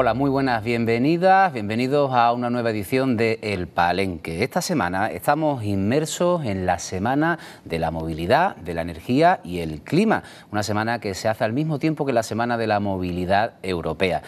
Hola, muy buenas, bienvenidas, bienvenidos a una nueva edición de El Palenque. Esta semana estamos inmersos en la semana de la movilidad, de la energía y el clima, una semana que se hace al mismo tiempo que la semana de la movilidad europea.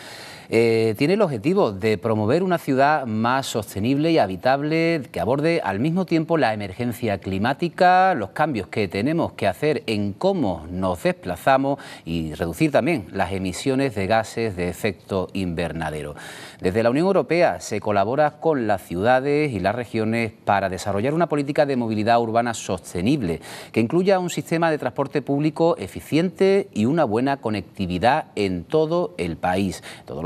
Eh, tiene el objetivo de promover una ciudad más sostenible y habitable que aborde al mismo tiempo la emergencia climática, los cambios que tenemos que hacer en cómo nos desplazamos y reducir también las emisiones de gases de efecto invernadero. Desde la Unión Europea se colabora con las ciudades y las regiones para desarrollar una política de movilidad urbana sostenible que incluya un sistema de transporte público eficiente y una buena conectividad en todo el país. Todos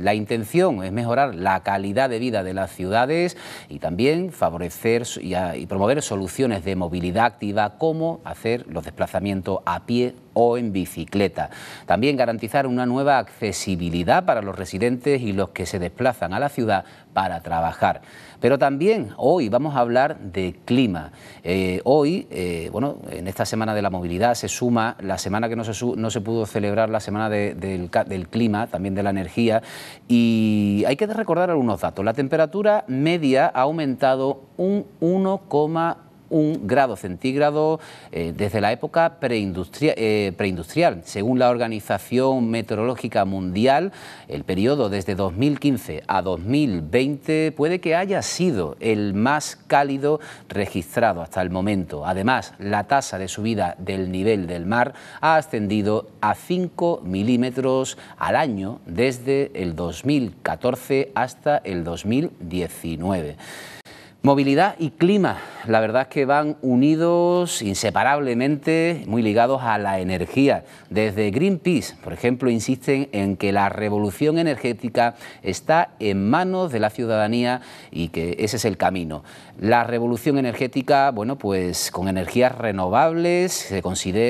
la intención es mejorar la calidad de vida de las ciudades y también favorecer y promover soluciones de movilidad activa como hacer los desplazamientos a pie o en bicicleta. También garantizar una nueva accesibilidad para los residentes y los que se desplazan a la ciudad para trabajar. Pero también hoy vamos a hablar de clima. Eh, hoy, eh, bueno, en esta semana de la movilidad se suma la semana que no se, no pudo celebrar, la semana del, del, clima, también de la energía, y hay que recordar algunos datos. La temperatura media ha aumentado un 1,1 un grado centígrado eh, desde la época eh, preindustrial. Según la Organización Meteorológica Mundial, el periodo desde 2015 a 2020 puede que haya sido el más cálido registrado hasta el momento. Además, la tasa de subida del nivel del mar ha ascendido a 5 milímetros al año desde el 2014 hasta el 2019. Movilidad y clima, la verdad es que van unidos inseparablemente, muy ligados a la energía. Desde Greenpeace, por ejemplo, insisten en que la revolución energética está en manos de la ciudadanía y que ese es el camino. La revolución energética, bueno, pues con energías renovables se,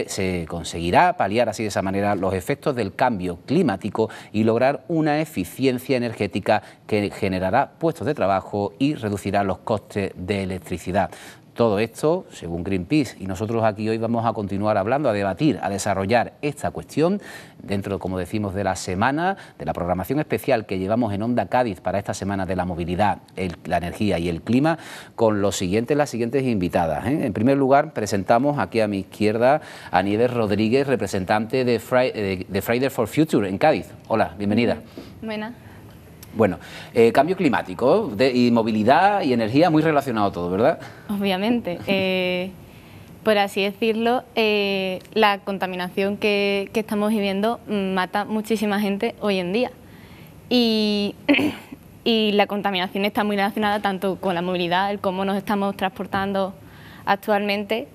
se, conseguirá paliar así de esa manera los efectos del cambio climático y lograr una eficiencia energética que generará puestos de trabajo y reducirá los costes de electricidad. Todo esto, según Greenpeace, y nosotros aquí hoy vamos a continuar hablando, a debatir, a desarrollar esta cuestión dentro, como decimos, de la semana, de la programación especial que llevamos en Onda Cádiz para esta semana de la movilidad, la energía y el clima, con los siguientes, las siguientes invitadas. ¿eh? En primer lugar, presentamos aquí a mi izquierda a Nieves Rodríguez, representante de, de Friday for Future en Cádiz. Hola, bienvenida. Buenas. Bueno, eh, cambio climático de, y movilidad y energía, muy relacionado todo, ¿verdad? Obviamente. Eh, por así decirlo, eh, la contaminación que, estamos viviendo mata muchísima gente hoy en día. Y, y la contaminación está muy relacionada tanto con la movilidad, el cómo nos estamos transportando actualmente,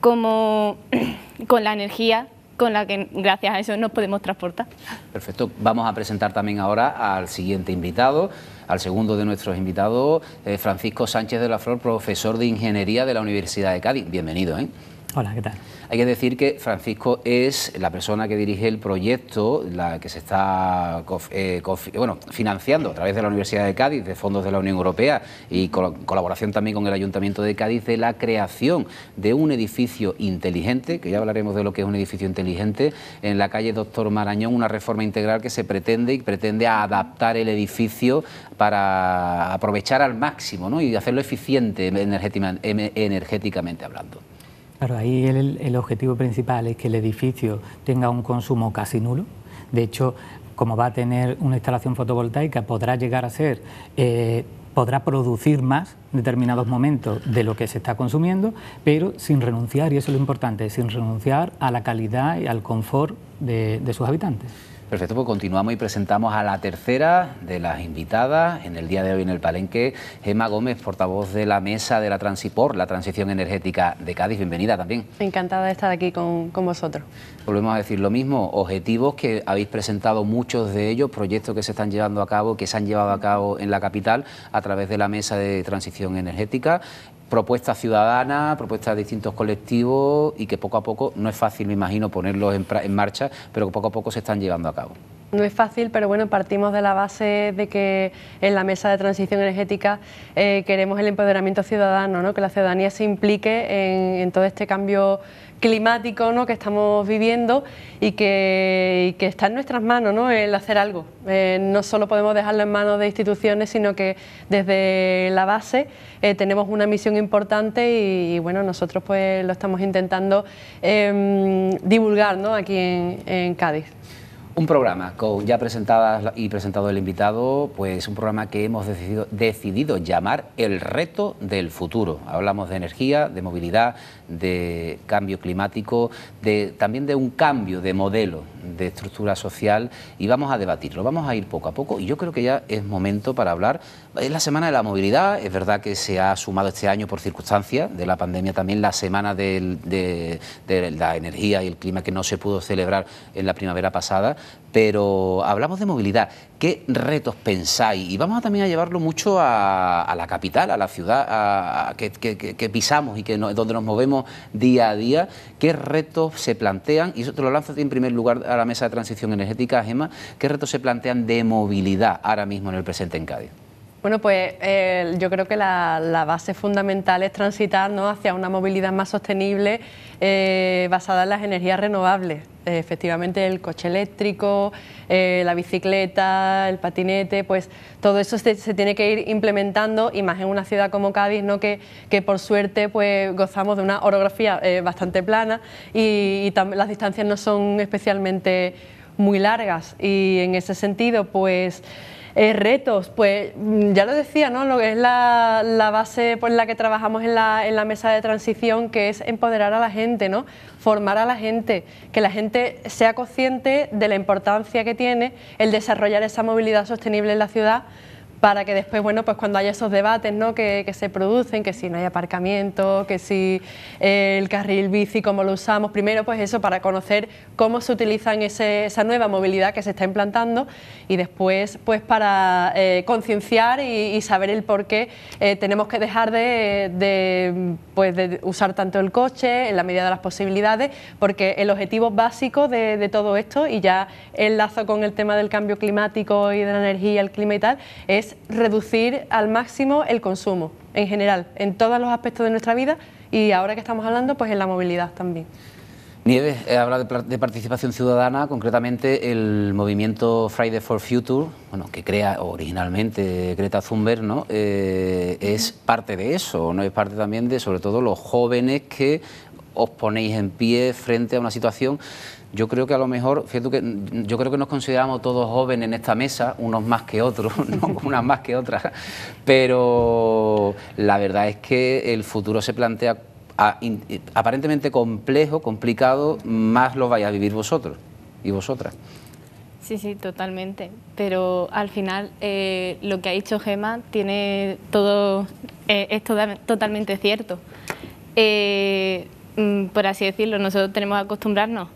como con la energía con la que gracias a eso nos podemos transportar. Perfecto. Vamos a presentar también ahora al siguiente invitado, al segundo de nuestros invitados, eh, Francisco Sánchez de la Flor, profesor de Ingeniería de la Universidad de Cádiz. Bienvenido. ¿eh? Hola, ¿qué tal? Hay que decir que Francisco es la persona que dirige el proyecto, la que se está eh, bueno, financiando a través de la Universidad de Cádiz, de fondos de la Unión Europea y con colaboración también con el Ayuntamiento de Cádiz, de la creación de un edificio inteligente, que ya hablaremos de lo que es un edificio inteligente, en la calle Doctor Marañón, una reforma integral que se pretende y pretende adaptar el edificio para aprovechar al máximo y hacerlo eficiente energéticamente hablando. Claro, ahí el, objetivo principal es que el edificio tenga un consumo casi nulo. De hecho, como va a tener una instalación fotovoltaica, podrá llegar a ser, eh, podrá producir más en determinados momentos de lo que se está consumiendo, pero sin renunciar, y eso es lo importante, sin renunciar a la calidad y al confort de sus habitantes. Perfecto, pues continuamos y presentamos a la tercera de las invitadas en el día de hoy en el Palenque, Gemma Gómez, portavoz de la Mesa de la Transipor, la Transición Energética de Cádiz. Bienvenida también. Encantada de estar aquí con, con vosotros. Volvemos a decir lo mismo, objetivos que habéis presentado muchos de ellos, proyectos que se están llevando a cabo, que se han llevado a cabo en la capital a través de la Mesa de Transición Energética propuestas ciudadanas, propuestas de distintos colectivos y que poco a poco, no es fácil me imagino ponerlos en, marcha, pero que poco a poco se están llevando a cabo. No es fácil, pero bueno, partimos de la base de que en la mesa de transición energética eh, queremos el empoderamiento ciudadano, ¿no? que la ciudadanía se implique en todo este cambio climático ¿no? que estamos viviendo y que, está en nuestras manos ¿no? el hacer algo. Eh, no solo podemos dejarlo en manos de instituciones, sino que desde la base eh, tenemos una misión importante y, bueno, nosotros pues lo estamos intentando em, divulgar ¿no? aquí en Cádiz. Un programa con ya presentadas y presentado el invitado, pues un programa que hemos decidido, decidido, llamar El reto del futuro. Hablamos de energía, de movilidad, de cambio climático, de, también de un cambio de modelo, de estructura social y vamos a debatirlo, vamos a ir poco a poco y yo creo que ya es momento para hablar. Es la semana de la movilidad, es verdad que se ha sumado este año por circunstancias de la pandemia también la semana de la energía y el clima que no se pudo celebrar en la primavera pasada pero hablamos de movilidad. ¿Qué retos pensáis? Y vamos a también a llevarlo mucho a, la capital, a la ciudad que, pisamos y que donde nos movemos día a día. ¿Qué retos se plantean? Y eso te lo lanzo en primer lugar a la mesa de transición energética, Gemma... ¿Qué retos se plantean de movilidad ahora mismo en el presente en Cádiz? Bueno, pues eh, yo creo que la, base fundamental es transitar hacia una movilidad más sostenible eh, basada en las energías renovables. Eh, efectivamente el coche eléctrico, eh, la bicicleta, el patinete, pues todo eso se, tiene que ir implementando y más en una ciudad como Cádiz, ¿no? que, por suerte pues gozamos de una orografía eh, bastante plana y, y las distancias no son especialmente muy largas y en ese sentido pues... Eh, retos, pues mm, ya lo decía, ¿no? Lo que es la, la base por la que trabajamos en la, en la, mesa de transición, que es empoderar a la gente, ¿no? Formar a la gente, que la gente sea consciente de la importancia que tiene el desarrollar esa movilidad sostenible en la ciudad para que después, bueno, pues cuando haya esos debates ¿no? que, se producen, que si no hay aparcamiento, que si eh, el carril bici, cómo lo usamos, primero pues eso para conocer cómo se utiliza esa nueva movilidad que se está implantando y después pues para eh, concienciar y, saber el por qué eh, tenemos que dejar de, pues, de usar tanto el coche en la medida de las posibilidades, porque el objetivo básico de, todo esto, y ya enlazo con el tema del cambio climático y de la energía, el clima y tal, es reducir al máximo el consumo en general, en todos los aspectos de nuestra vida y ahora que estamos hablando, pues en la movilidad también. Nieves, eh, habla de, participación ciudadana, concretamente el movimiento Friday for Future, bueno, que crea originalmente Greta Thunberg, ¿no? Eh, es parte de eso, ¿no? Es parte también de, sobre todo, los jóvenes que os ponéis en pie frente a una situación yo creo que a lo mejor, fíjate que yo creo que nos consideramos todos jóvenes en esta mesa, unos más que otros, ¿no? unas más que otras, pero la verdad es que el futuro se plantea aparentemente complejo, complicado, más lo vais a vivir vosotros y vosotras. Sí, sí, totalmente. Pero al final eh, lo que ha dicho Gema tiene todo eh, es totalmente cierto. Eh, mm, por así decirlo, nosotros tenemos que acostumbrarnos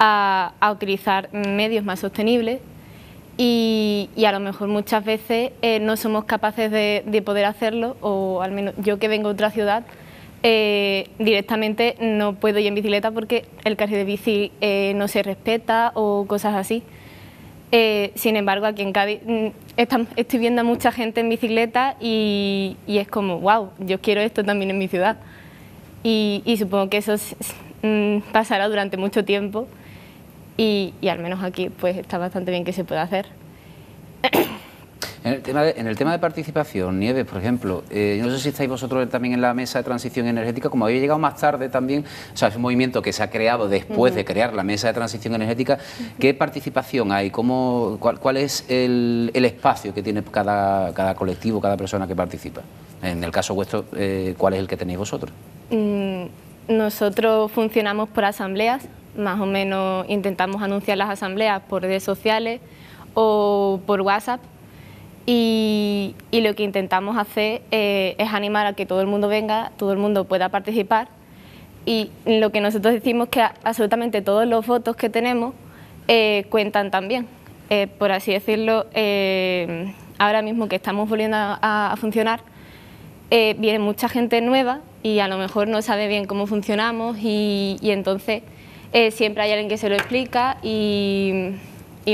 a, utilizar medios más sostenibles y, a lo mejor muchas veces eh, no somos capaces de, poder hacerlo o al menos yo que vengo de otra ciudad eh, directamente no puedo ir en bicicleta porque el carril de bici eh, no se respeta o cosas así. sin embargo, aquí en Cádiz mm, estoy viendo a mucha gente en bicicleta y, es como, wow, yo quiero esto también en mi ciudad. Y, supongo que eso mm, pasará durante mucho tiempo y, al menos aquí pues está bastante bien que se pueda hacer. En el, tema de, participación, Nieves, por ejemplo, eh, no sé si estáis vosotros también en la mesa de transición energética, como había llegado más tarde también, o sea, es un movimiento que se ha creado después de crear la mesa de transición energética, ¿qué participación hay? ¿Cómo, cuál, es el, espacio que tiene cada, cada colectivo, cada persona que participa? En el caso vuestro, eh, ¿cuál es el que tenéis vosotros? Mm, nosotros funcionamos por asambleas, más o menos intentamos anunciar las asambleas por redes sociales o por WhatsApp y, lo que intentamos hacer eh, es animar a que todo el mundo venga, todo el mundo pueda participar y lo que nosotros decimos que absolutamente todos los votos que tenemos eh, cuentan también, eh, por así decirlo, ahora mismo que estamos volviendo a, funcionar, viene mucha gente nueva y a lo mejor no sabe bien cómo funcionamos y entonces eh, siempre hay alguien que se lo explica y,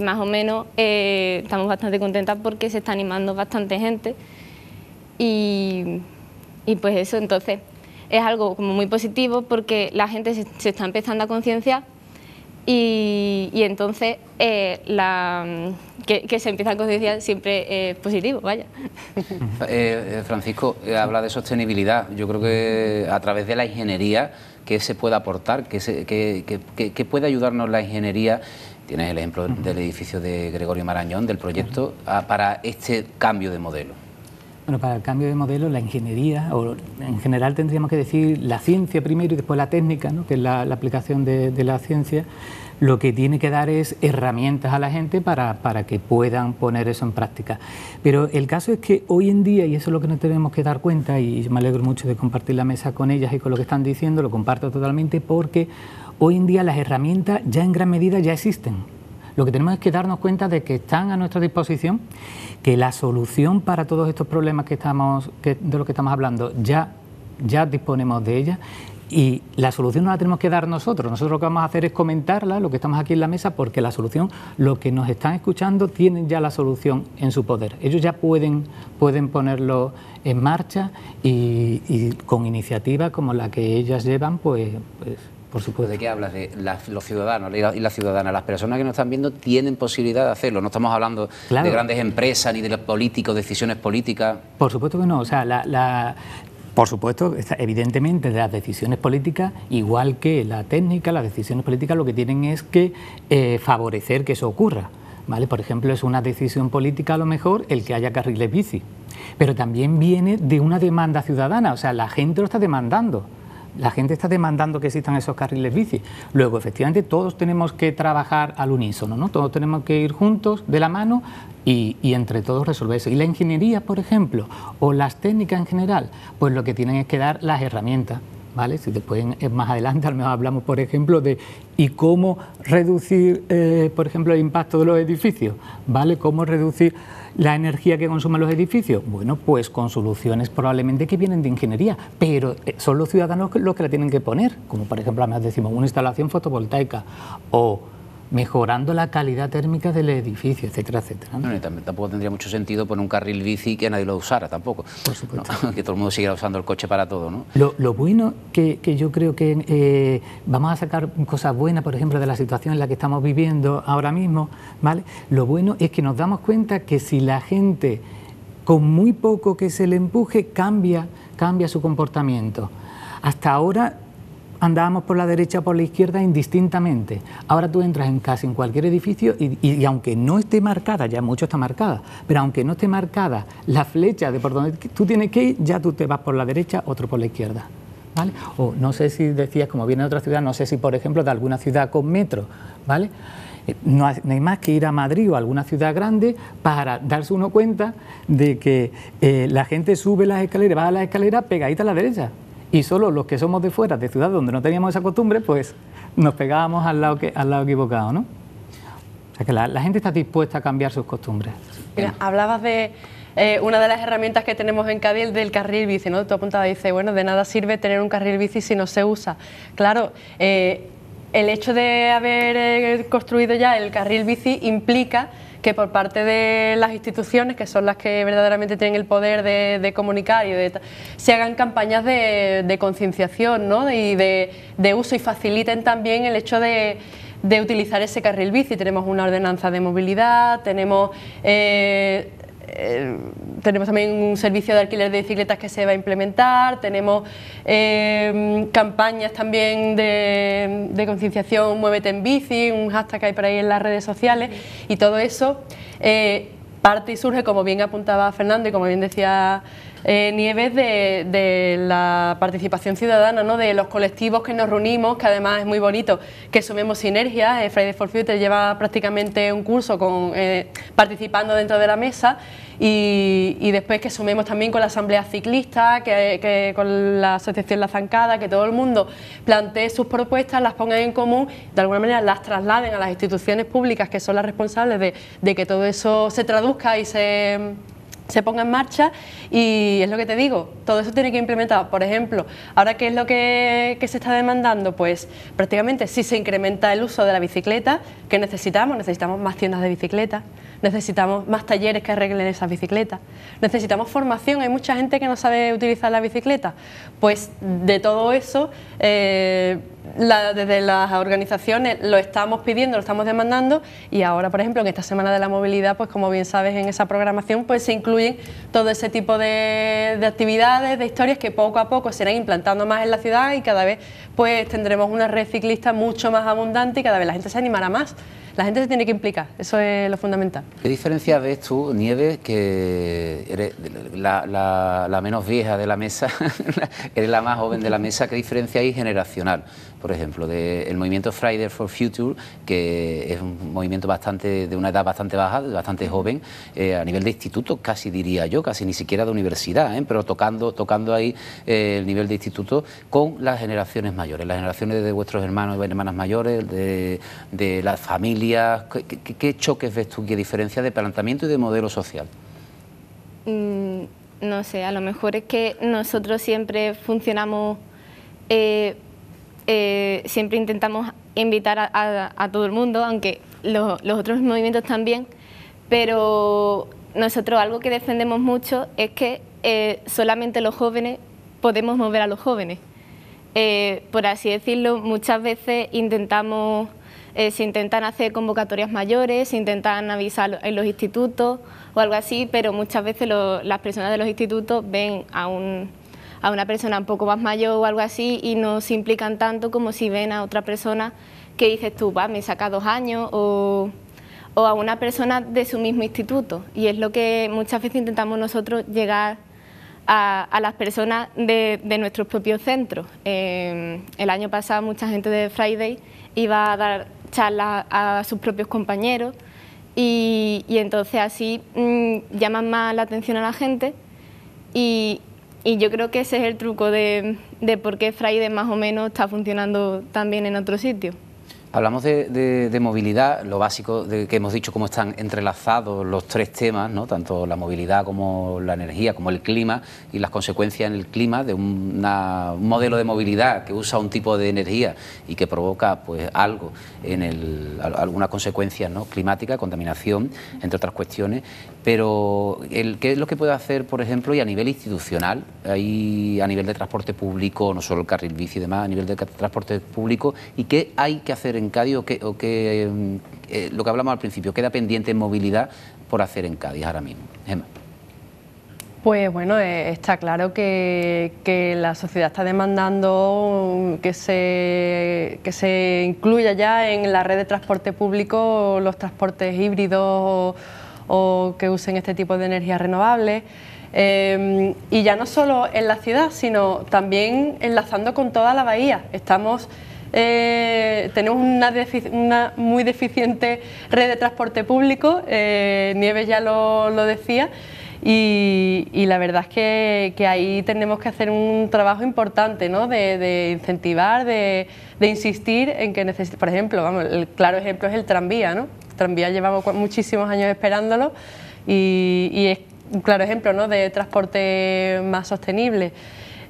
más o menos eh, estamos bastante contentas porque se está animando bastante gente y, pues eso, entonces es algo como muy positivo porque la gente se, está empezando a concienciar y, y entonces eh, la, mm, que, se empieza a concienciar siempre eh, positivo, vaya. Eh, Francisco, habla de sostenibilidad. Yo creo que a través de la ingeniería, ¿qué se puede aportar? ¿Qué, puede ayudarnos la ingeniería? Tienes el ejemplo del edificio de Gregorio Marañón, del proyecto, para este cambio de modelo. Bueno, para el cambio de modelo, la ingeniería, o en general tendríamos que decir la ciencia primero y después la técnica, ¿no? que es la, aplicación de, de la ciencia, lo que tiene que dar es herramientas a la gente para, que puedan poner eso en práctica. Pero el caso es que hoy en día, y eso es lo que nos tenemos que dar cuenta, y me alegro mucho de compartir la mesa con ellas y con lo que están diciendo, lo comparto totalmente, porque hoy en día las herramientas ya en gran medida ya existen. Lo que tenemos es que darnos cuenta de que están a nuestra disposición, que la solución para todos estos problemas que estamos, de los que estamos hablando ya, ya disponemos de ellas... Y la solución no la tenemos que dar nosotros. Nosotros lo que vamos a hacer es comentarla, lo que estamos aquí en la mesa, porque la solución, lo que nos están escuchando, tienen ya la solución en su poder. Ellos ya pueden, pueden ponerlo en marcha y, con iniciativas como la que ellas llevan, pues, pues por supuesto. ¿De qué hablas? De los ciudadanos y las ciudadanas. Las personas que nos están viendo tienen posibilidad de hacerlo. No estamos hablando de grandes empresas ni de los políticos, decisiones políticas. Por supuesto que no. O sea, la por supuesto, evidentemente las decisiones políticas, igual que la técnica, las decisiones políticas lo que tienen es que eh, favorecer que eso ocurra. ¿Vale? Por ejemplo, es una decisión política a lo mejor el que haya carriles bici, pero también viene de una demanda ciudadana, o sea, la gente lo está demandando la gente está demandando que existan esos carriles bici. Luego, efectivamente, todos tenemos que trabajar al unísono, ¿no? Todos tenemos que ir juntos, de la mano, y, y, entre todos resolver eso. Y la ingeniería, por ejemplo, o las técnicas en general, pues lo que tienen es que dar las herramientas, si después eh, más adelante hablamos, por ejemplo, de y cómo reducir, eh, por ejemplo, el impacto de los edificios, ¿vale? Cómo reducir la energía que consumen los edificios. Bueno, pues con soluciones probablemente que vienen de ingeniería, pero eh, son los ciudadanos los que la tienen que poner, como por ejemplo, además decimos, una instalación fotovoltaica o mejorando la calidad térmica del edificio, etcétera, etcétera. tampoco tendría mucho sentido poner un carril bici que nadie lo usara tampoco. que todo el mundo siguiera usando el coche para todo, ¿no? Lo, bueno que, yo creo que eh, vamos a sacar cosas buenas, por ejemplo, de la situación en la que estamos viviendo ahora mismo, ¿vale? Lo bueno es que nos damos cuenta que si la gente, con muy poco que se le empuje, cambia, cambia su comportamiento. Hasta ahora andábamos por la derecha o por la izquierda indistintamente. Ahora tú entras en casi en cualquier edificio y, aunque no esté marcada, ya mucho está marcada, pero aunque no esté marcada la flecha de por donde tú tienes que ir, ya tú te vas por la derecha, otro por la izquierda. ¿Vale? O no sé si decías, como viene de otra ciudad, no sé si por ejemplo de alguna ciudad con metro, ¿vale? Eh, no hay más que ir a Madrid o a alguna ciudad grande para darse uno cuenta de que eh, la gente sube las escaleras, ...va a las escaleras pegadita a la derecha y solo los que somos de fuera, de ciudades donde no teníamos esa costumbre, pues nos pegábamos al lado, al lado equivocado, ¿no? O sea que la, gente está dispuesta a cambiar sus costumbres. hablabas de eh, una de las herramientas que tenemos en Cádiz del carril bici, ¿no? Tú apuntabas, dice, bueno, de nada sirve tener un carril bici si no se usa. Claro, eh, el hecho de haber eh, construido ya el carril bici implica que por parte de las instituciones, que son las que verdaderamente tienen el poder de, comunicar y de, se hagan campañas de, concienciación ¿no? y de, uso y faciliten también el hecho de, utilizar ese carril bici. Tenemos una ordenanza de movilidad, tenemos eh, eh, tenemos también un servicio de alquiler de bicicletas que se va a implementar, tenemos eh, campañas también de, concienciación, muévete en bici, un hashtag que hay por ahí en las redes sociales y todo eso eh, parte y surge, como bien apuntaba Fernando y como bien decía eh, Nieves, de, la participación ciudadana, ¿no? de los colectivos que nos reunimos, que además es muy bonito que sumemos sinergias. Eh, Friday for Future lleva prácticamente un curso con, eh, participando dentro de la mesa y, después que sumemos también con la Asamblea Ciclista, que, con la Asociación La Zancada, que todo el mundo plantee sus propuestas, las ponga en común, de alguna manera las trasladen a las instituciones públicas que son las responsables de que todo eso se traduzca y se se ponga en marcha y es lo que te digo, todo eso tiene que implementar. Por ejemplo, ahora qué es lo que, se está demandando, pues prácticamente si se incrementa el uso de la bicicleta, ¿qué necesitamos? Necesitamos más tiendas de bicicleta, necesitamos más talleres que arreglen esas bicicletas, necesitamos formación, hay mucha gente que no sabe utilizar la bicicleta, pues de todo eso, eh, desde las organizaciones lo estamos pidiendo, lo estamos demandando y ahora, por ejemplo, en esta Semana de la Movilidad, pues como bien sabes, en esa programación pues se incluyen todo ese tipo de, de actividades, de historias que poco a poco se irán implantando más en la ciudad y cada vez pues tendremos una red ciclista mucho más abundante y cada vez la gente se animará más la gente se tiene que implicar, eso es lo fundamental. ¿Qué diferencia ves tú, Nieves, que eres la, la menos vieja de la mesa, eres la más joven de la mesa, qué diferencia hay generacional? por ejemplo, del movimiento Friday for Future, que es un movimiento bastante de una edad bastante baja, bastante joven, eh, a nivel de instituto, casi diría yo, casi ni siquiera de universidad, ¿eh? pero tocando, tocando ahí eh, el nivel de instituto con las generaciones mayores, las generaciones de vuestros hermanos y hermanas mayores, de, las familias. ¿Qué, choques ves tú, qué diferencia de planteamiento y de modelo social? Mm, no sé, a lo mejor es que nosotros siempre funcionamos eh, siempre intentamos invitar a, todo el mundo, aunque los otros movimientos también, pero nosotros algo que defendemos mucho es que eh, solamente los jóvenes podemos mover a los jóvenes. Eh, por así decirlo, muchas veces intentamos, se intentan hacer convocatorias mayores, se intentan avisar en los institutos o algo así, pero muchas veces las personas de los institutos ven a un a una persona un poco más mayor o algo así y no se implican tanto como si ven a otra persona que dices tú, va, me saca dos años o, o a una persona de su mismo instituto. Y es lo que muchas veces intentamos nosotros llegar a, las personas de, nuestros propios centros. Em, el año pasado mucha gente de Friday iba a dar charlas a sus propios compañeros y, entonces así mm, llaman más la atención a la gente y y yo creo que ese es el truco de, por qué Fraide más o menos está funcionando también en otro sitio. Hablamos de, movilidad, lo básico de que hemos dicho cómo están entrelazados los tres temas, ¿no? tanto la movilidad como la energía, como el clima y las consecuencias en el clima de un modelo de movilidad que usa un tipo de energía y que provoca pues algo en el, alguna ¿no? climática, contaminación, entre otras cuestiones, pero ¿qué es lo que puede hacer, por ejemplo, y a nivel institucional, ahí a nivel de transporte público, no solo el carril bici y demás, a nivel de transporte público, y qué hay que hacer en Cádiz o qué, mm, eh, lo que hablamos al principio, queda pendiente en movilidad por hacer en Cádiz ahora mismo? Gemma. Pues bueno, eh, está claro que, la sociedad está demandando que se, que se incluya ya en la red de transporte público los transportes híbridos o que usen este tipo de energías renovables. Em, y ya no solo en la ciudad, sino también enlazando con toda la bahía. Estamos eh, tenemos una, muy deficiente red de transporte público, ...Nieve eh, Nieves ya lo, decía, y, la verdad es que, ahí tenemos que hacer un trabajo importante ¿no? de, incentivar, de, de, insistir en que necesitamos, por ejemplo, vamos, el claro ejemplo es el tranvía, ¿no? tranvía llevamos muchísimos años esperándolo y, es un claro ejemplo de transporte más sostenible.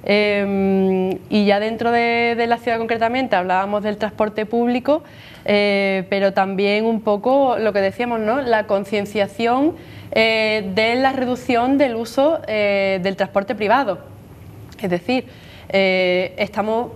Em, y ya dentro de, la ciudad concretamente hablábamos del transporte público, eh, pero también un poco lo que decíamos, ¿no? la concienciación eh, de la reducción del uso eh, del transporte privado. Es decir, estamos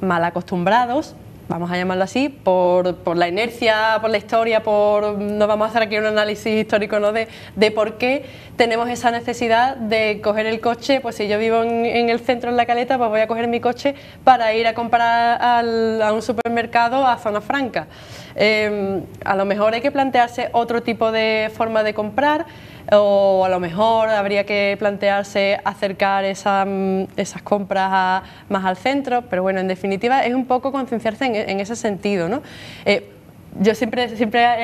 mal acostumbrados vamos a llamarlo así, por, la inercia, por la historia, por no vamos a hacer aquí un análisis histórico ¿no? de, por qué tenemos esa necesidad de coger el coche, pues si yo vivo en, el centro, en la caleta, pues voy a coger mi coche para ir a comprar a un supermercado a zona franca. Eh, a lo mejor hay que plantearse otro tipo de forma de comprar o a lo mejor habría que plantearse acercar mm, esas compras más al centro, pero bueno, en definitiva es un poco concienciarse en, ese sentido. ¿no? Eh, yo siempre,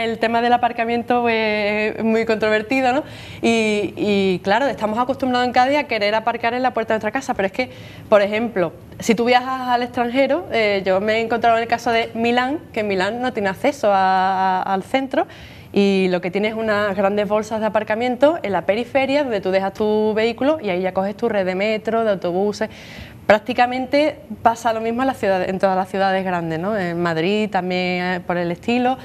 el tema del aparcamiento es muy controvertido, ¿no? Y, claro, estamos acostumbrados en Cádiz a querer aparcar en la puerta de nuestra casa, pero es que, por ejemplo, si tú viajas al extranjero, eh, yo me he encontrado en el caso de Milán, que Milán no tiene acceso al centro, y lo que tienes unas grandes bolsas de aparcamiento en la periferia donde tú dejas tu vehículo y ahí ya coges tu red de metro, de autobuses. Prácticamente pasa lo mismo en, la ciudad, en todas las ciudades grandes, ¿no? en Madrid también eh, por el estilo.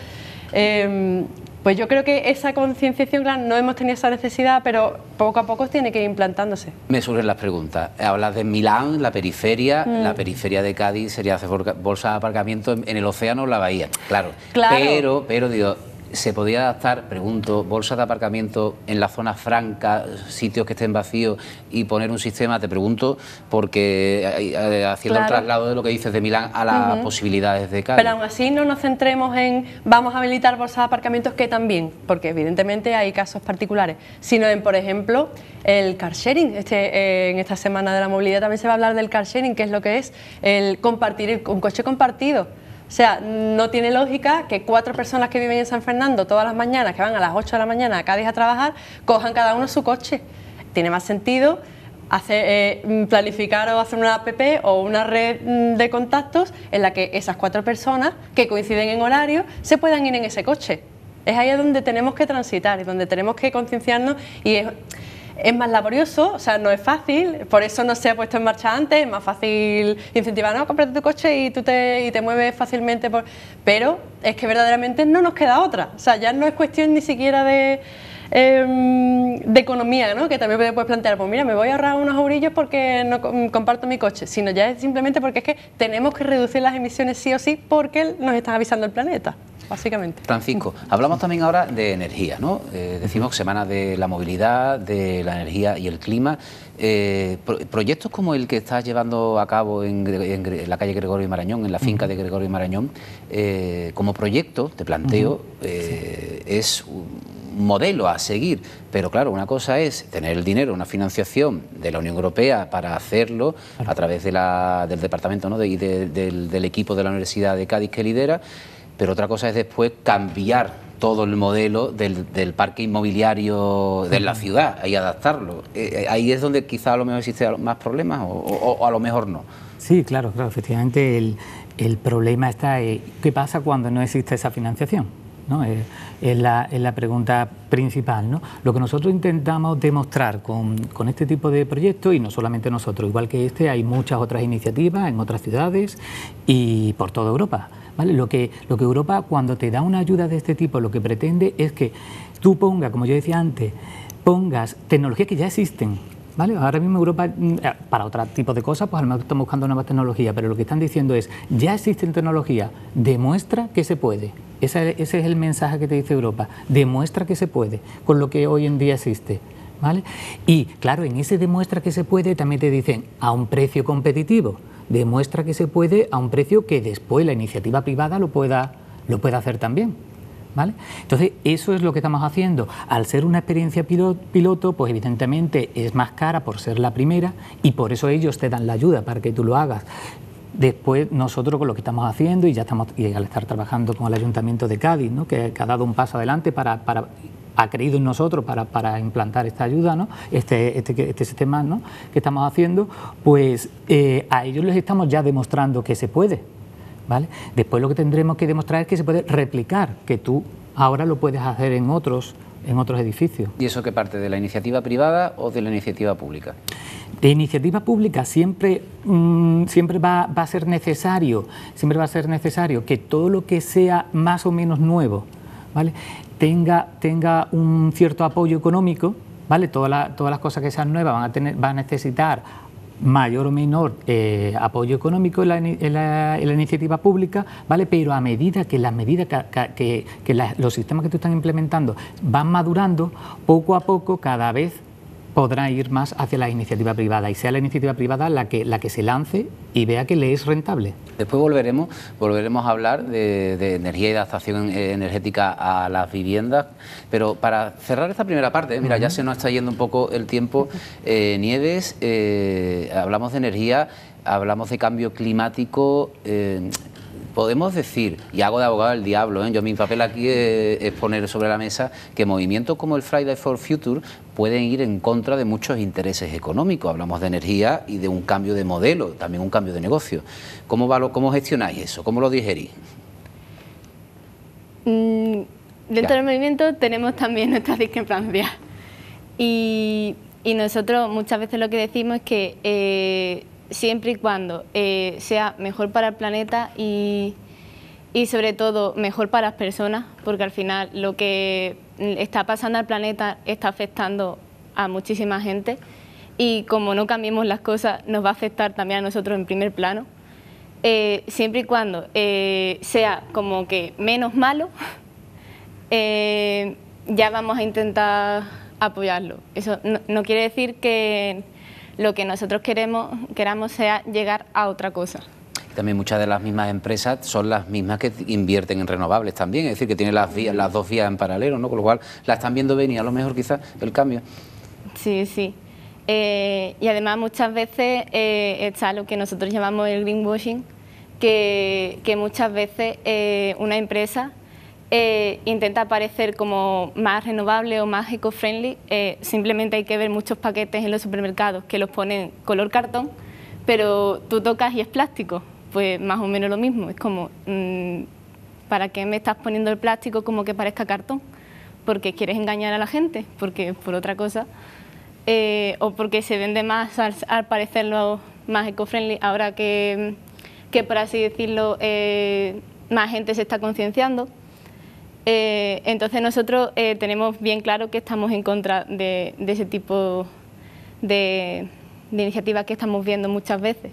Em, pues yo creo que esa concienciación, no hemos tenido esa necesidad, pero poco a poco tiene que ir implantándose. Me surgen las preguntas. Hablas de Milán, la periferia, mm. la periferia de Cádiz sería hacer bolsas de aparcamiento en, el océano o la bahía, claro. claro. Pero, pero digo, ¿Se podía adaptar, pregunto, bolsas de aparcamiento en la zona franca, sitios que estén vacíos y poner un sistema? Te pregunto, porque eh, haciendo el traslado de lo que dices de Milán a las posibilidades de Cádiz. Pero aún así no nos centremos en vamos a habilitar bolsas de aparcamientos que también, porque evidentemente hay casos particulares, sino en, por ejemplo, el car sharing. Este, eh, en esta semana de la movilidad también se va a hablar del car sharing, que es lo que es el compartir, un coche compartido. O sea, no tiene lógica que cuatro personas que viven en San Fernando todas las mañanas, que van a las 8 de la mañana a Cádiz a trabajar, cojan cada uno su coche. Tiene más sentido hacer, eh, planificar o hacer una app o una red mm, de contactos en la que esas cuatro personas que coinciden en horario se puedan ir en ese coche. Es ahí donde tenemos que transitar y donde tenemos que concienciarnos y es es más laborioso, o sea, no es fácil, por eso no se ha puesto en marcha antes, es más fácil incentivar, no, cómprate tu coche y tú te, y te mueves fácilmente, por... pero es que verdaderamente no nos queda otra, o sea, ya no es cuestión ni siquiera de... Em, de economía, ¿no? que también puedes plantear, pues mira, me voy a ahorrar unos aurillos porque no comparto mi coche, sino ya es simplemente porque es que tenemos que reducir las emisiones sí o sí porque nos está avisando el planeta. Francisco, hablamos también ahora de energía, ¿no? Eh, decimos semana de la movilidad, de la energía y el clima. Eh, proyectos como el que estás llevando a cabo en, la calle Gregorio Marañón, en la finca de Gregorio Marañón, eh, como proyecto, te planteo, es un modelo a seguir, pero claro, una cosa es tener el dinero, una financiación de la Unión Europea para hacerlo a través del departamento ¿no? del equipo de la Universidad de Cádiz que lidera pero otra cosa es después cambiar todo el modelo del, parque inmobiliario de la ciudad y adaptarlo. Eh, eh, ahí es donde quizá a lo mejor existen más problemas o, a lo mejor no. Sí, claro, claro, efectivamente el, problema está, eh, ¿qué pasa cuando no existe esa financiación? Eh, es, la, pregunta principal. Lo que nosotros intentamos demostrar con, con, este tipo de proyectos, y no solamente nosotros, igual que este, hay muchas otras iniciativas en otras ciudades y por toda Europa. Lo que, Europa cuando te da una ayuda de este tipo lo que pretende es que tú pongas, como yo decía antes, pongas tecnologías que ya existen, ¿Vale? Ahora mismo Europa, mm, eh, para otro tipo de cosas, pues a lo mejor estamos buscando nuevas tecnologías, pero lo que están diciendo es, ya existen tecnologías, demuestra que se puede. Ese, ese es el mensaje que te dice Europa, demuestra que se puede con lo que hoy en día existe. ¿Vale? Y claro, en ese demuestra que se puede también te dicen a un precio competitivo demuestra que se puede a un precio que después la iniciativa privada lo pueda, lo pueda hacer también. ¿Vale? Entonces, eso es lo que estamos haciendo. Al ser una experiencia piloto, pues evidentemente es más cara por ser la primera y por eso ellos te dan la ayuda para que tú lo hagas. Después nosotros con lo que estamos haciendo y ya estamos y al estar trabajando con el Ayuntamiento de Cádiz, ¿no? que, ha dado un paso adelante para ha creído en nosotros para, implantar esta ayuda, ¿no? este, este, este sistema que estamos haciendo, pues eh, a ellos les estamos ya demostrando que se puede. ¿vale? Después lo que tendremos que demostrar es que se puede replicar, que tú ahora lo puedes hacer en otros, en otros edificios. ¿Y eso qué parte? ¿De la iniciativa privada o de la iniciativa pública? De iniciativa pública siempre, mm, siempre va, a ser necesario, siempre va a ser necesario que todo lo que sea más o menos nuevo, ¿Vale? tenga, tenga un cierto apoyo económico, ¿vale? Todas, la, todas las cosas que sean nuevas van a, tener, van a necesitar mayor o menor eh, apoyo económico en la, iniciativa pública, ¿vale? pero a medida que las medidas que, los sistemas que tú estás implementando van madurando, poco a poco cada vez podrá ir más hacia la iniciativa privada y sea la iniciativa privada la que, la que se lance y vea que le es rentable. Después volveremos, volveremos a hablar de, energía y adaptación energética a las viviendas, pero para cerrar esta primera parte, mira, ya se nos está yendo un poco el tiempo, eh, Nieves, eh, hablamos de energía hablamos de cambio climático, eh, podemos decir, y hago de abogado del diablo, ¿eh? yo mi papel aquí es, poner sobre la mesa que movimientos como el Friday for Future pueden ir en contra de muchos intereses económicos. Hablamos de energía y de un cambio de modelo, también un cambio de negocio. ¿Cómo, gestionáis eso? ¿Cómo lo digerís? Mm, dentro del movimiento tenemos también nuestras discrepancia... Y, nosotros muchas veces lo que decimos es que eh, siempre y cuando eh, sea mejor para el planeta y, sobre todo mejor para las personas, porque al final lo que está pasando al planeta está afectando a muchísima gente y como no cambiemos las cosas nos va a afectar también a nosotros en primer plano, eh, siempre y cuando eh, sea como que menos malo, ya vamos a intentar apoyarlo. Eso no, no quiere decir que lo que nosotros queremos, queramos sea llegar a otra cosa. También muchas de las mismas empresas son las mismas que invierten en renovables también, es decir, que tienen las, las dos vías en paralelo, ¿no? con lo cual la están viendo venir a lo mejor quizás el cambio. Sí, sí. Eh, y además muchas veces eh, está lo que nosotros llamamos el greenwashing, que, que muchas veces eh, una empresa eh, intenta parecer como más renovable o más eco-friendly, eh, simplemente hay que ver muchos paquetes en los supermercados que los ponen color cartón, pero tú tocas y es plástico, pues más o menos lo mismo, es como, mm, ¿para qué me estás poniendo el plástico como que parezca cartón? Porque quieres engañar a la gente, porque por otra cosa, eh, o porque se vende más al, parecerlo más eco-friendly, ahora que, que, por así decirlo, más gente se está concienciando eh, entonces nosotros eh, tenemos bien claro que estamos en contra de, ese tipo de, de, iniciativas que estamos viendo muchas veces.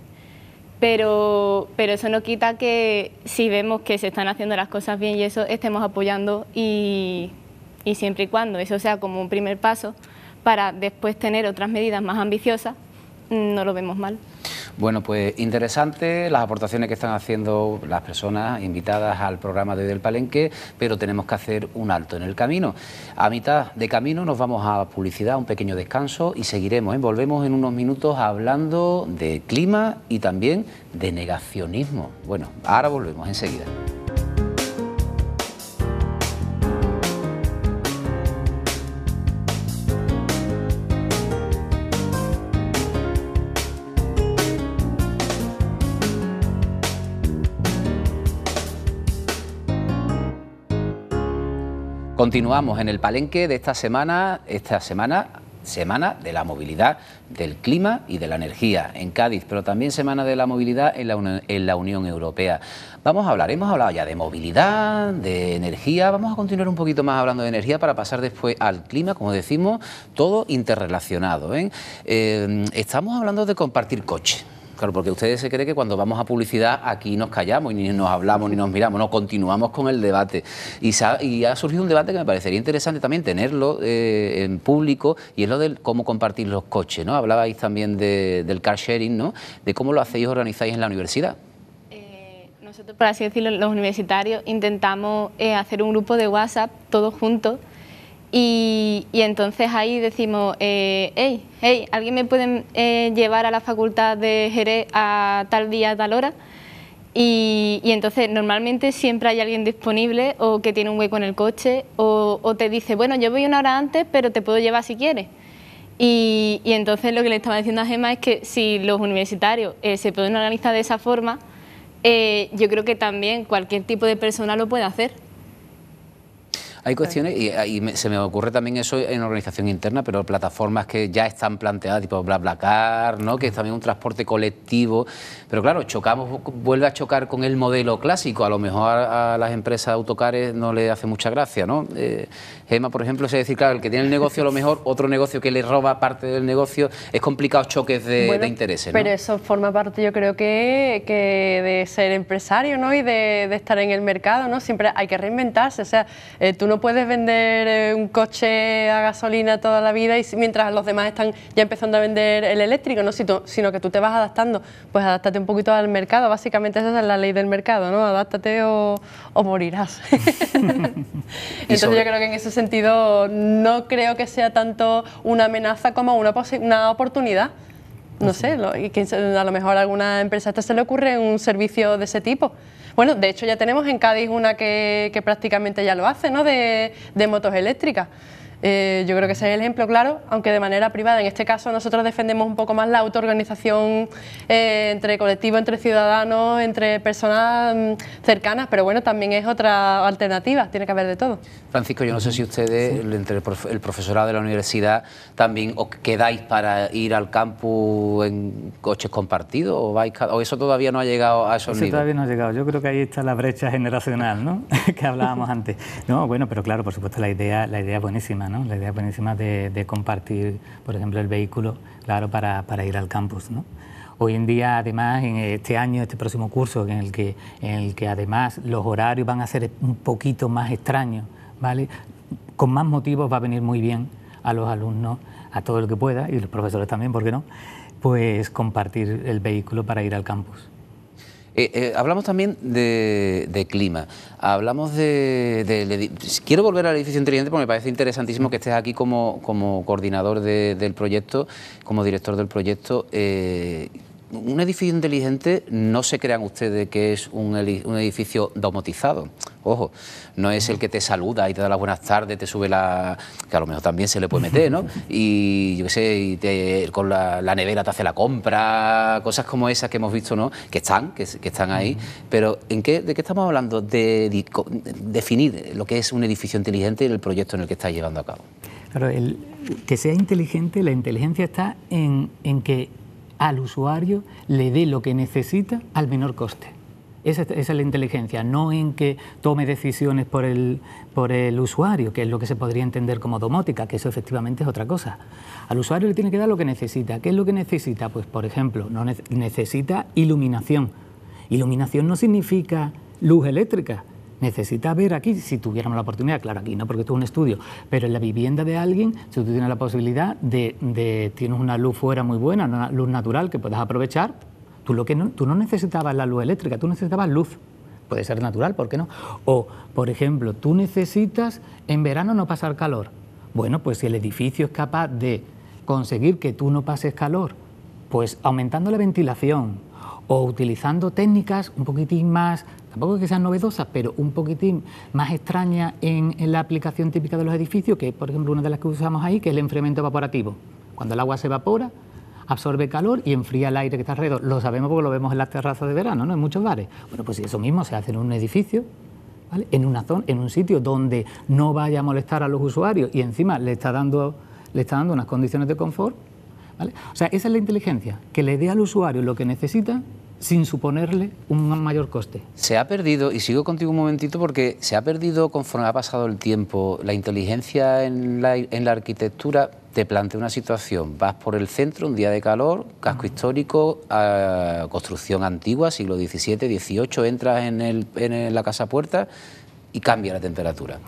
Pero, eso no quita que si vemos que se están haciendo las cosas bien y eso estemos apoyando y siempre y cuando eso sea como un primer paso para después tener otras medidas más ambiciosas no lo vemos mal. Bueno, pues interesante las aportaciones que están haciendo las personas invitadas al programa de hoy del Palenque, pero tenemos que hacer un alto en el camino. A mitad de camino nos vamos a publicidad, un pequeño descanso y seguiremos. ¿eh? Volvemos en unos minutos hablando de clima y también de negacionismo. Bueno, ahora volvemos enseguida. Continuamos en el palenque de esta semana, esta semana Semana de la Movilidad, del Clima y de la Energía en Cádiz, pero también Semana de la Movilidad en la, Unión, Europea. Vamos a hablar, hemos hablado ya de movilidad, de energía, vamos a continuar un poquito más hablando de energía para pasar después al clima, como decimos, todo interrelacionado. ¿eh? Eh, estamos hablando de compartir coche. Claro, porque ustedes se creen que cuando vamos a publicidad aquí nos callamos y ni nos hablamos ni nos miramos, no, continuamos con el debate. Y, ha surgido un debate que me parecería interesante también tenerlo eh, en público y es lo de cómo compartir los coches, ¿no? Hablabais también del car sharing, ¿no? De cómo lo hacéis, organizáis en la universidad. Eh, nosotros, por así decirlo, los universitarios intentamos eh, hacer un grupo de WhatsApp todos juntos y, entonces ahí decimos, hey, eh, hey, ¿alguien me puede eh, llevar a la facultad de Jerez a tal día, a tal hora? Y, entonces normalmente siempre hay alguien disponible o que tiene un hueco en el coche o, te dice, bueno, yo voy una hora antes, pero te puedo llevar si quieres. Y, entonces lo que le estaba diciendo a Gemma es que si los universitarios eh, se pueden organizar de esa forma, yo creo que también cualquier tipo de persona lo puede hacer. Hay cuestiones, y, ah, se me ocurre también eso en organización interna, pero plataformas que ya están planteadas, tipo BlaBlaCar, ¿no? que es también un transporte colectivo, pero claro, chocamos, vuelve a chocar con el modelo clásico, a lo mejor a, las empresas autocares no le hace mucha gracia, ¿no? Eh, Gema, por ejemplo, se decir, claro, el que tiene el negocio a lo mejor, otro negocio que le roba parte del negocio, es complicado choques de, intereses. Pero eso forma parte, yo creo que, de ser empresario ¿no? y de, estar en el mercado, ¿no? Siempre hay que reinventarse. O sea, eh, tú no puedes vender eh, un coche a gasolina toda la vida y mientras los demás están ya empezando a vender el eléctrico, ¿no? Si sino que tú te vas adaptando, pues adáptate un poquito al mercado. Básicamente esa es la ley del mercado, ¿no? Adáptate o, o morirás. Entonces yo creo que en eso sentido, no creo que sea tanto una amenaza como una, una oportunidad. No sé, lo, que a lo mejor a alguna empresa se le ocurre un servicio de ese tipo. Bueno, de hecho ya tenemos en Cádiz una que, que prácticamente ya lo hace, ¿no? de motos eléctricas. Eh, yo creo que ese es el ejemplo claro, aunque de manera privada. En este caso nosotros defendemos un poco más la autoorganización eh, entre colectivos, entre ciudadanos, entre personas mm, cercanas, pero bueno, también es otra alternativa, tiene que haber de todo. Francisco, yo no sé si ustedes, entre el, profesorado de la universidad, también os quedáis para ir al campus en coches compartidos o, vais, o eso todavía no ha llegado a esos eso sí, todavía no ha llegado. Yo creo que ahí está la brecha generacional, ¿no? que hablábamos antes. No, bueno, pero claro, por supuesto la idea, la idea es buenísima. La idea por encima de, compartir, por ejemplo, el vehículo, claro, para, ir al campus, Hoy en día, además, en este año, este próximo curso, en el que, además los horarios van a ser un poquito más extraños, ¿vale? Con más motivos va a venir muy bien a los alumnos, a todo lo que pueda, y los profesores también, ¿por qué no? Pues compartir el vehículo para ir al campus. Eh, eh, hablamos también de, clima, hablamos de, Quiero volver al edificio inteligente porque me parece interesantísimo que estés aquí como, coordinador del proyecto, como director del proyecto. Eh, un edificio inteligente no se crean ustedes que es un, edificio domotizado ojo, no es el que te saluda y te da las buenas tardes, te sube la... que a lo mejor también se le puede meter, ¿no? Y yo qué sé, con la, nevera te hace la compra, cosas como esas que hemos visto, ¿no? Que están, que, están ahí, pero ¿en qué, ¿de qué estamos hablando? De, definir lo que es un edificio inteligente y el proyecto en el que está llevando a cabo. Claro, el, que sea inteligente, la inteligencia está en que al usuario le dé lo que necesita al menor coste. Esa, es la inteligencia, no en que tome decisiones por el, usuario, que es lo que se podría entender como domótica, que eso efectivamente es otra cosa. Al usuario le tiene que dar lo que necesita. ¿Qué es lo que necesita? Pues, por ejemplo, necesita iluminación. Iluminación no significa luz eléctrica. Necesita ver aquí, si tuviéramos la oportunidad, claro, aquí no, porque esto es un estudio, pero en la vivienda de alguien, si tú tienes la posibilidad de, de tienes una luz fuera muy buena, una luz natural que puedas aprovechar, Tú, no, necesitabas la luz eléctrica, tú necesitabas luz. Puede ser natural, ¿por qué no? O, por ejemplo, tú necesitas en verano no pasar calor. Bueno, pues si el edificio es capaz de conseguir que tú no pases calor, pues aumentando la ventilación o utilizando técnicas un poquitín más, tampoco que sean novedosas, pero un poquitín más extrañas en, la aplicación típica de los edificios, que es, por ejemplo, una de las que usamos ahí, que es el enfriamiento evaporativo. Cuando el agua se evapora, absorbe calor y enfría el aire que está alrededor. Lo sabemos porque lo vemos en las terrazas de verano, ¿no? En muchos bares. Bueno, pues si eso mismo se hace en un edificio, ¿vale? En una zona, en un sitio donde no vaya a molestar a los usuarios y encima le está dando, le está dando unas condiciones de confort, ¿vale? O sea, esa es la inteligencia, que le dé al usuario lo que necesita sin suponerle un mayor coste. Se ha perdido, y sigo contigo un momentito, porque se ha perdido conforme ha pasado el tiempo. La inteligencia en la, arquitectura te plantea una situación. Vas por el centro, un día de calor, casco histórico, construcción antigua, siglo XVII, XVIII, entras en la casa puerta y cambia la temperatura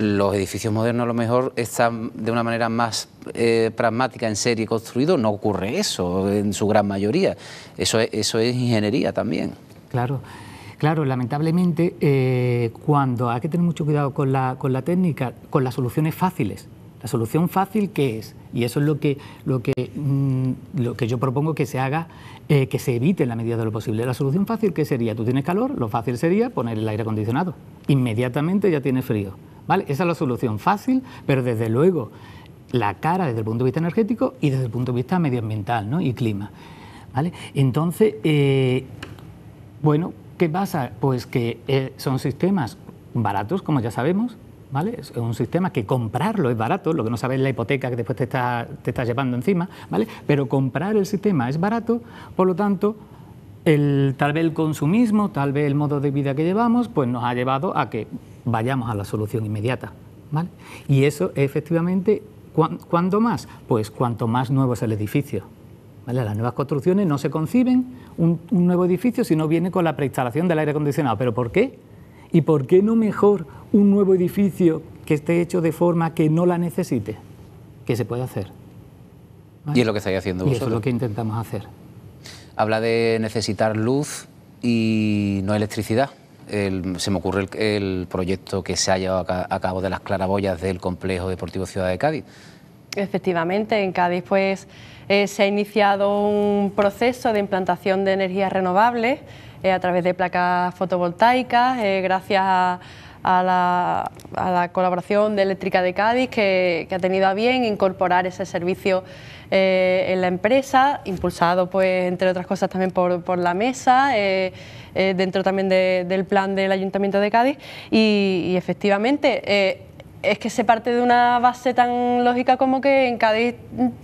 los edificios modernos a lo mejor están de una manera más eh, pragmática en serie construido... no ocurre eso en su gran mayoría. Eso es, eso es ingeniería también. Claro. Claro, lamentablemente, eh, cuando hay que tener mucho cuidado con la, técnica, con las soluciones fáciles. La solución fácil, que es? Y eso es lo que, lo que, mm, lo que yo propongo que se haga, eh, que se evite en la medida de lo posible. La solución fácil, que sería? Tú tienes calor, lo fácil sería poner el aire acondicionado. Inmediatamente ya tienes frío esa es la solución fácil, pero desde luego la cara desde el punto de vista energético y desde el punto de vista medioambiental ¿no? y clima. ¿vale? Entonces, eh, bueno, ¿qué pasa? Pues que eh, son sistemas baratos, como ya sabemos, ¿Vale? Es un sistema que comprarlo es barato, lo que no sabes es la hipoteca que después te estás te está llevando encima, ¿vale? Pero comprar el sistema es barato, por lo tanto, el, tal vez el consumismo, tal vez el modo de vida que llevamos, pues nos ha llevado a que vayamos a la solución inmediata. Y eso efectivamente, ¿cuánto más? Pues cuanto más nuevo es el edificio. ¿vale? Las nuevas construcciones no se conciben un, nuevo edificio si no viene con la preinstalación del aire acondicionado. ¿Pero por qué? ¿Y por qué no mejor un nuevo edificio que esté hecho de forma que no la necesite? ¿Qué se puede hacer. Y es lo que estáis haciendo vosotros. Y eso es lo que intentamos hacer habla de necesitar luz y no electricidad. se me ocurre el, proyecto que se ha llevado a, cabo de las claraboyas del Complejo Deportivo Ciudad de Cádiz. Efectivamente, en Cádiz pues, eh, se ha iniciado un proceso de implantación de energías renovables eh, a través de placas fotovoltaicas, eh, gracias a a la, a la colaboración de Eléctrica de Cádiz, que, ha tenido a bien incorporar ese servicio eh, en la empresa, impulsado, pues, entre otras cosas, también por, la mesa, eh, eh, dentro también del plan del Ayuntamiento de Cádiz. y efectivamente, es que se parte de una base tan lógica como que en Cádiz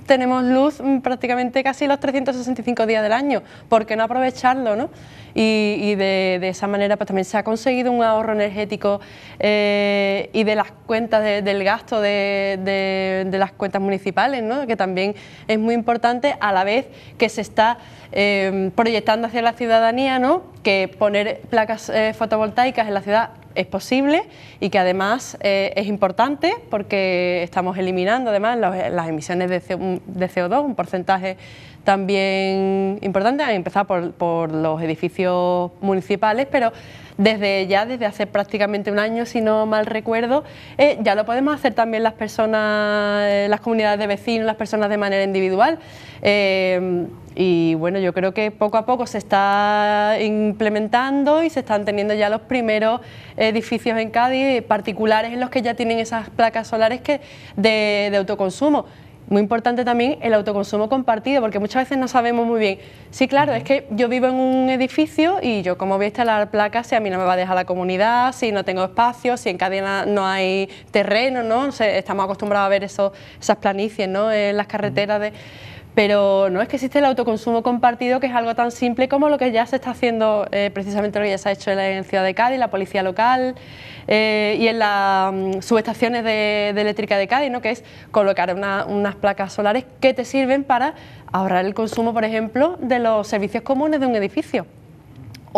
tenemos luz mm, prácticamente casi los 365 días del año, ¿por qué no aprovecharlo? Y, de, esa manera pues también se ha conseguido un ahorro energético eh, y de las cuentas del gasto de, las cuentas municipales, ¿no? que también es muy importante a la vez que se está eh, proyectando hacia la ciudadanía, ¿no? que poner placas eh, fotovoltaicas en la ciudad es posible y que además eh, es importante porque estamos eliminando además las emisiones de, de CO2, un porcentaje también importante, empezar por, los edificios municipales, pero desde ya, desde hace prácticamente un año, si no mal recuerdo, eh, ya lo podemos hacer también las personas, eh, las comunidades de vecinos, las personas de manera individual. Eh, y bueno, yo creo que poco a poco se está implementando y se están teniendo ya los primeros edificios en Cádiz, particulares en los que ya tienen esas placas solares que de autoconsumo muy importante también el autoconsumo compartido, porque muchas veces no sabemos muy bien. Sí, claro, es que yo vivo en un edificio y yo, como voy a instalar placas, si a mí no me va a dejar la comunidad, si no tengo espacio, si en cadena no hay terreno, ¿no? Estamos acostumbrados a ver esos, esas planicies, ¿no? En las carreteras de pero no es que existe el autoconsumo compartido, que es algo tan simple como lo que ya se está haciendo, eh, precisamente lo que ya se ha hecho en Ciudad de Cádiz, la policía local eh, y en las mm, subestaciones de, eléctrica de Cádiz, ¿no? que es colocar unas placas solares que te sirven para ahorrar el consumo, por ejemplo, de los servicios comunes de un edificio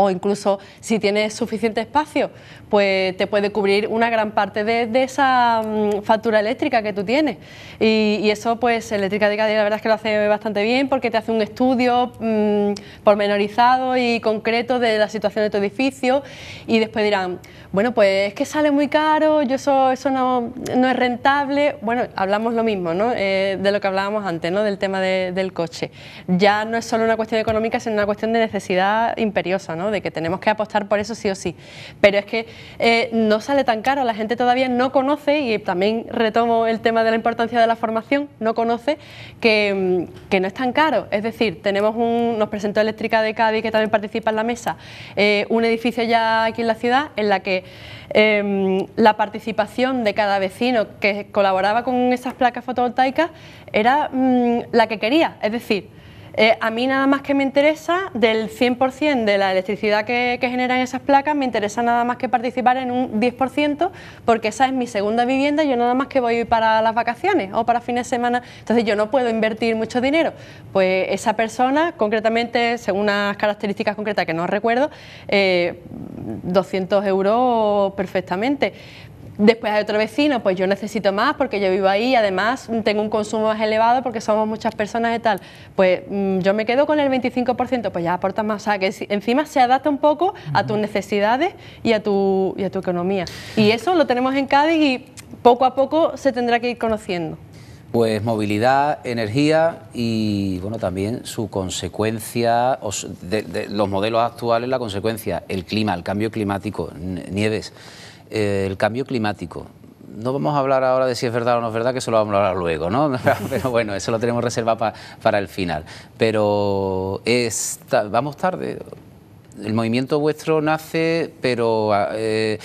o incluso si tienes suficiente espacio, pues te puede cubrir una gran parte de, esa mm, factura eléctrica que tú tienes. Y, eso, pues, Eléctrica de Cádiz, la verdad es que lo hace bastante bien porque te hace un estudio mm, pormenorizado y concreto de la situación de tu edificio y después dirán, bueno, pues es que sale muy caro, yo eso, eso no, no es rentable. Bueno, hablamos lo mismo, ¿no? Eh, de lo que hablábamos antes, ¿no? Del tema del coche. Ya no es solo una cuestión económica, sino una cuestión de necesidad imperiosa, ¿no? De que tenemos que apostar por eso sí o sí. Pero es que eh, no sale tan caro, la gente todavía no conoce, y también retomo el tema de la importancia de la formación, no conoce que, mm, no es tan caro. Es decir, tenemos un, nos presentó Eléctrica de Cádiz, que también participa en la mesa, eh, un edificio ya aquí en la ciudad en la que em, la participación de cada vecino que colaboraba con esas placas fotovoltaicas era mm, la que quería. Es decir, eh, a mí nada más que me interesa, del 100% de la electricidad que, generan esas placas, me interesa nada más que participar en un 10%, porque esa es mi segunda vivienda, y yo nada más que voy para las vacaciones o para fines de semana, entonces yo no puedo invertir mucho dinero. Pues esa persona, concretamente, según unas características concretas que no recuerdo, 200 eh, euros perfectamente Después hay otro vecino, pues yo necesito más porque yo vivo ahí, además mm, tengo un consumo más elevado porque somos muchas personas y tal. Pues mm, yo me quedo con el 25%, pues ya aportas más. O sea, que encima se adapta un poco a tus necesidades y a tu, a tu economía. Y eso lo tenemos en Cádiz y poco a poco se tendrá que ir conociendo. Pues movilidad, energía y bueno también su consecuencia, los modelos actuales, la consecuencia, el clima, el cambio climático, nieves. Eh, el cambio climático. No vamos a hablar ahora de si es verdad o no es verdad, que eso lo vamos a hablar luego, ¿no? Pero bueno, eso lo tenemos reservado para el final. Pero vamos tarde, el movimiento vuestro nace, pero ah, eh,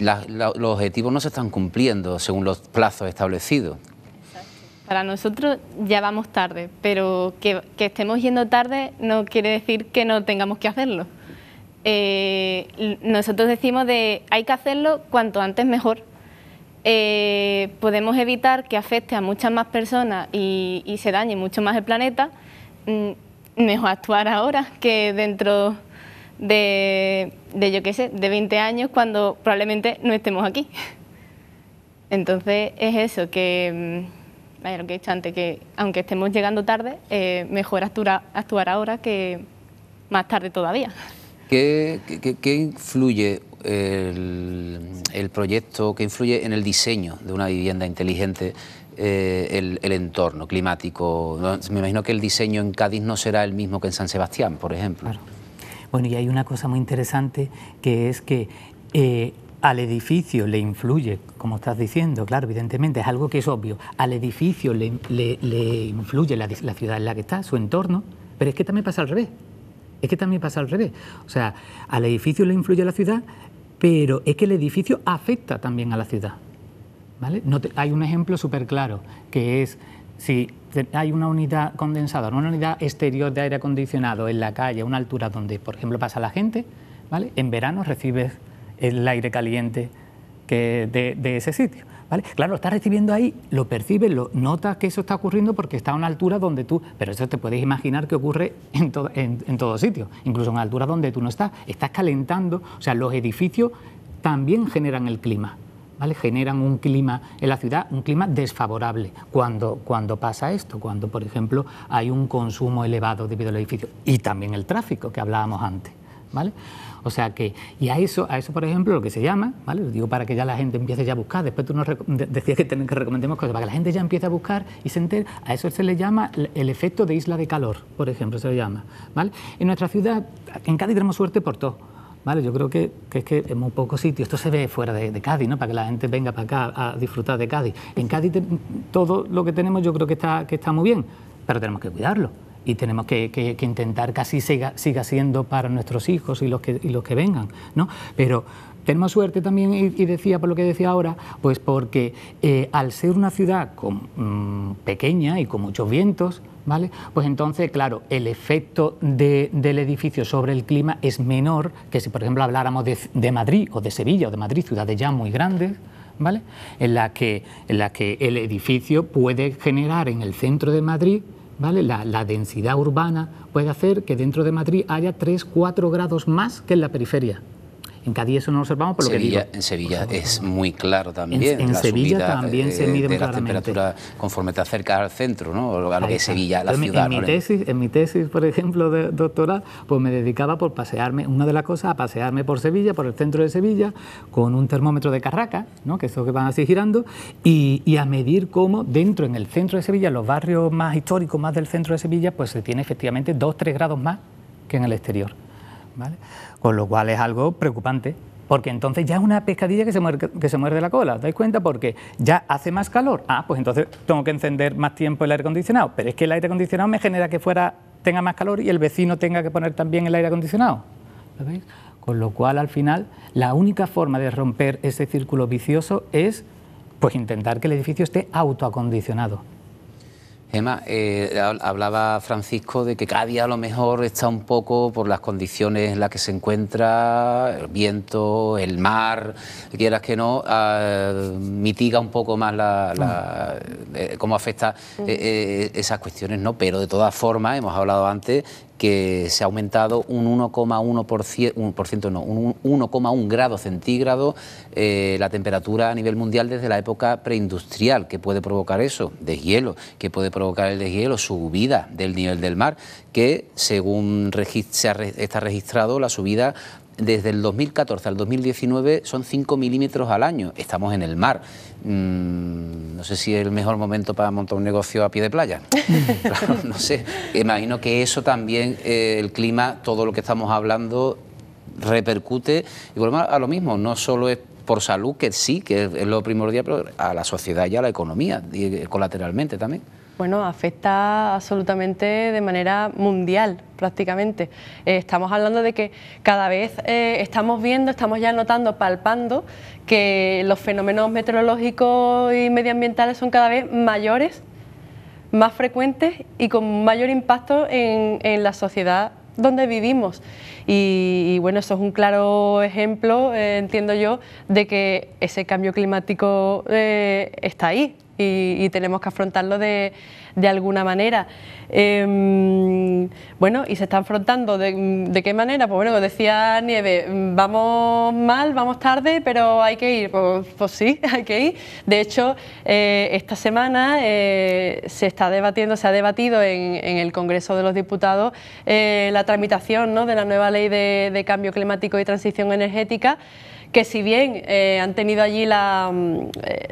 los objetivos no se están cumpliendo según los plazos establecidos. Para nosotros ya vamos tarde, pero que estemos yendo tarde no quiere decir que no tengamos que hacerlo. Eh, nosotros decimos de hay que hacerlo cuanto antes mejor. Eh, podemos evitar que afecte a muchas más personas y, se dañe mucho más el planeta, mm, mejor actuar ahora que dentro de, de, yo qué sé, de 20 años cuando probablemente no estemos aquí. Entonces es eso, que, mm, lo que he dicho antes, que aunque estemos llegando tarde, eh, mejor actuar ahora que más tarde todavía. ¿Qué, influye el, proyecto, qué influye en el diseño de una vivienda inteligente eh, el, entorno climático? Me imagino que el diseño en Cádiz no será el mismo que en San Sebastián, por ejemplo. Bueno, y hay una cosa muy interesante que es que eh, al edificio le influye, como estás diciendo, claro, evidentemente, es algo que es obvio, al edificio le, influye la, ciudad en la que está, su entorno, pero es que también pasa al revés. Es que también pasa al revés. O sea, al edificio le influye la ciudad, pero es que el edificio afecta también a la ciudad. ¿vale? hay un ejemplo súper claro, que es si hay una unidad condensada, una unidad exterior de aire acondicionado en la calle, a una altura donde, por ejemplo, pasa la gente, ¿vale? en verano recibes el aire caliente de ese sitio. Claro, lo estás recibiendo ahí, lo percibes, lo notas que eso está ocurriendo porque está a una altura donde tú, pero eso te puedes imaginar que ocurre en, en, todo sitio, incluso en altura donde tú no estás, estás calentando, o sea, los edificios también generan el clima. ¿Vale? generan un clima en la ciudad, un clima desfavorable cuando, cuando pasa esto, cuando por ejemplo hay un consumo elevado debido al edificio y también el tráfico que hablábamos antes. ¿vale? O sea que, y a eso, a eso por ejemplo, lo que se llama, ¿vale? Lo digo para que ya la gente empiece ya a buscar, después tú nos decías que, que recomendemos cosas, para que la gente ya empiece a buscar y se entere, a eso se le llama el efecto de isla de calor, por ejemplo, se le llama, ¿vale? En nuestra ciudad, en Cádiz tenemos suerte por todo. Vale, yo creo que, que, es que en muy pocos sitios, esto se ve fuera de, Cádiz, ¿no? para que la gente venga para acá a disfrutar de Cádiz. En Cádiz todo lo que tenemos yo creo que está, que está muy bien, pero tenemos que cuidarlo y tenemos que, intentar que así siga, siendo para nuestros hijos y los que, los que vengan. ¿no? Pero tenemos suerte también, y, decía por lo que decía ahora, pues porque eh, al ser una ciudad mm, pequeña y con muchos vientos, ¿Vale? Pues entonces, claro, el efecto del edificio sobre el clima es menor que si, por ejemplo, habláramos de, Madrid o de Sevilla o de Madrid, ciudades ya muy grandes, ¿vale? En la que, en la que el edificio puede generar en el centro de Madrid ¿vale? La, la, densidad urbana puede hacer que dentro de Madrid haya 3, 4 grados más que en la periferia. En Cádiz eso no lo observamos, por lo que En Sevilla es muy claro también. En, Sevilla también se mide claramente... la temperatura conforme te acercas al centro, ¿no? lo que es Sevilla, la ciudad. En mi, tesis, en mi tesis, por ejemplo, de doctora... pues me dedicaba por pasearme, una de las cosas, a pasearme por Sevilla, por el centro de Sevilla, con un termómetro de carraca... ¿no? Que esos que van así girando, y, a medir cómo dentro, en el centro de Sevilla, los barrios más históricos, más del centro de Sevilla, pues se tiene efectivamente 2-3 grados más que en el exterior. ¿vale? con lo cual es algo preocupante. Porque entonces ya es una pescadilla que se, muerde, que se la cola, ¿os dais cuenta? Porque ya hace más calor. Ah, pues entonces tengo que encender más tiempo el aire acondicionado. Pero es que el aire acondicionado me genera que fuera tenga más calor y el vecino tenga que poner también el aire acondicionado. ¿Lo veis? Con lo cual, al final, la única forma de romper ese círculo vicioso es pues intentar que el edificio esté autoacondicionado. Emma, eh, hablaba Francisco de que cada día a lo mejor está un poco por las condiciones en las que se encuentra, el viento, el mar, quieras que no, ah, mitiga un poco más la, mm. eh, cómo afecta mm. eh, esas cuestiones, ¿no? Pero de todas formas, hemos hablado antes que se ha aumentado un 1,1%, no, un 1,1 grado centígrado eh, la temperatura a nivel mundial desde la época preindustrial. ¿Qué puede provocar eso? Deshielo. ¿Qué puede provocar el deshielo? Subida del nivel del mar, que según se está registrado la subida desde el 2014 al 2019 son 5 milímetros al año. Estamos en el mar. Mm, no sé si es el mejor momento para montar un negocio a pie de playa. no sé. Imagino que eso también, eh, el clima, todo lo que estamos hablando, repercute. Y volvemos a lo mismo, no solo es por salud, que sí, que es lo primordial, pero a la sociedad y a la economía, eh, colateralmente también bueno, afecta absolutamente de manera mundial prácticamente. Eh, estamos hablando de que cada vez eh, estamos viendo, estamos ya notando, palpando que los fenómenos meteorológicos y medioambientales son cada vez mayores, más frecuentes y con mayor impacto en la sociedad donde vivimos. Y, bueno, eso es un claro ejemplo, eh, entiendo yo, de que ese cambio climático eh, está ahí y, y tenemos que afrontarlo de de alguna manera. Em, bueno, y se está afrontando. ¿De, qué manera? Pues bueno, decía Nieve, vamos mal, vamos tarde, pero hay que ir. Pues, pues sí, hay que ir. De hecho, eh, esta semana eh, se está debatiendo, se ha debatido en, el Congreso de los Diputados eh, la tramitación ¿no? de la nueva ley de, cambio climático y transición energética que si bien han tenido allí la, mm,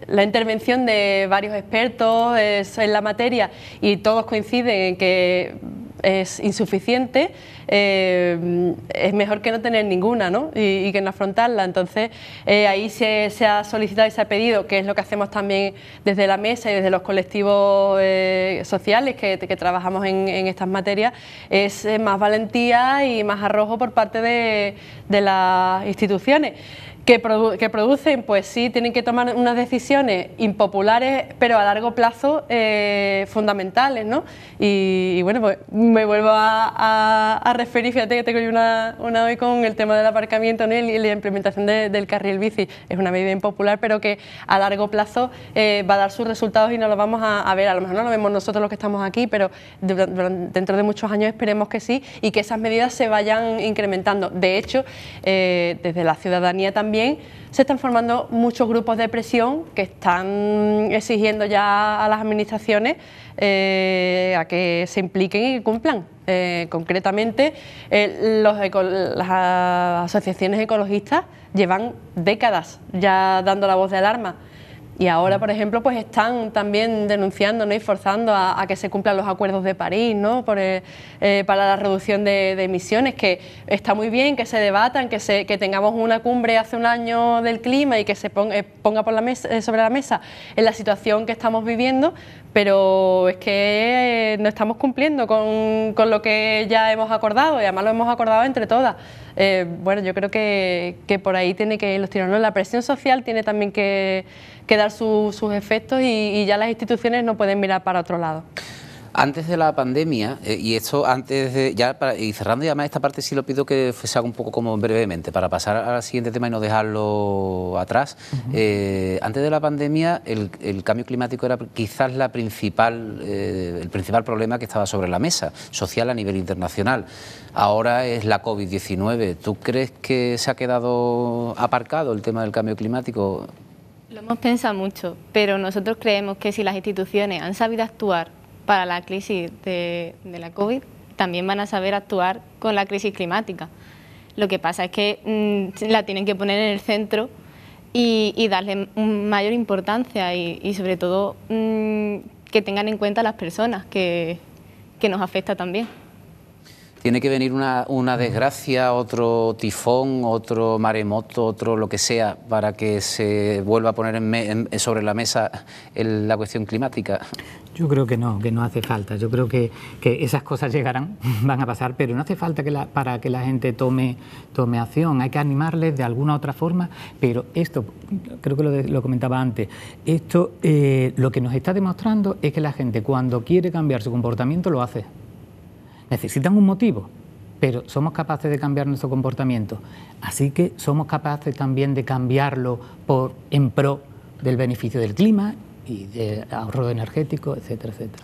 la, intervención de varios expertos en la materia y todos coinciden en que es insuficiente, eh, es mejor que no tener ninguna Y, que no afrontarla. Entonces, eh, ahí se, ha solicitado y se ha pedido, que es lo que hacemos también desde la mesa y desde los colectivos eh, sociales que, trabajamos en, estas materias, es más valentía y más arrojo por parte de las instituciones que, producen, pues sí, tienen que tomar unas decisiones impopulares, pero a largo plazo eh, fundamentales, ¿no? Y, bueno, pues me vuelvo a, referir, fíjate que tengo yo una, una, hoy con el tema del aparcamiento en y, y la implementación del carril bici. Es una medida impopular, pero que a largo plazo eh, va a dar sus resultados y no lo vamos a, ver. A lo mejor no lo vemos nosotros los que estamos aquí, pero dentro de muchos años esperemos que sí y que esas medidas se vayan incrementando. De hecho, eh, desde la ciudadanía también también se están formando muchos grupos de presión que están exigiendo ya a las administraciones eh, a que se impliquen y cumplan. Eh, concretamente, eh, las asociaciones ecologistas llevan décadas ya dando la voz de alarma. Y ahora, por ejemplo, pues están también denunciando ¿no? y forzando a, que se cumplan los acuerdos de París ¿no? por, eh, eh, para la reducción de, de, emisiones, que está muy bien que se debatan, que, se, que tengamos una cumbre hace un año del clima y que se ponga, eh, ponga por la mesa, sobre la mesa en la situación que estamos viviendo, pero es que eh, no estamos cumpliendo con, lo que ya hemos acordado y además lo hemos acordado entre todas. Eh, bueno, yo creo que, por ahí tiene que ir los tirones. La presión social tiene también que, dar sus efectos y ya las instituciones no pueden mirar para otro lado. Antes de la pandemia, eh, y esto antes de, ya para, y cerrando y esta parte sí lo pido que se haga un poco como brevemente, para pasar al siguiente tema y no dejarlo atrás. Eh, antes de la pandemia el, cambio climático era quizás la principal, eh, el principal problema que estaba sobre la mesa, social a nivel internacional. Ahora es la COVID-19. ¿Tú crees que se ha quedado aparcado el tema del cambio climático? Lo hemos pensado mucho, pero nosotros creemos que si las instituciones han sabido actuar para la crisis de, la COVID, también van a saber actuar con la crisis climática. Lo que pasa es que mm, la tienen que poner en el centro y, darle mayor importancia y, sobre todo mm, que tengan en cuenta las personas que, que nos afecta también tiene que venir una, una desgracia, otro tifón, otro maremoto, otro lo que sea, para que se vuelva a poner sobre la mesa la cuestión climática? Yo creo que no, que no hace falta. Yo creo que, esas cosas llegarán, van a pasar, pero no hace falta que para que la gente tome, tome acción. Hay que animarles de alguna u otra forma, pero esto, creo que lo, comentaba antes, esto eh, lo que nos está demostrando es que la gente cuando quiere cambiar su comportamiento lo hace necesitan un motivo, pero somos capaces de cambiar nuestro comportamiento. Así que somos capaces también de cambiarlo por, en pro del beneficio del clima y de ahorro energético, etcétera, etcétera.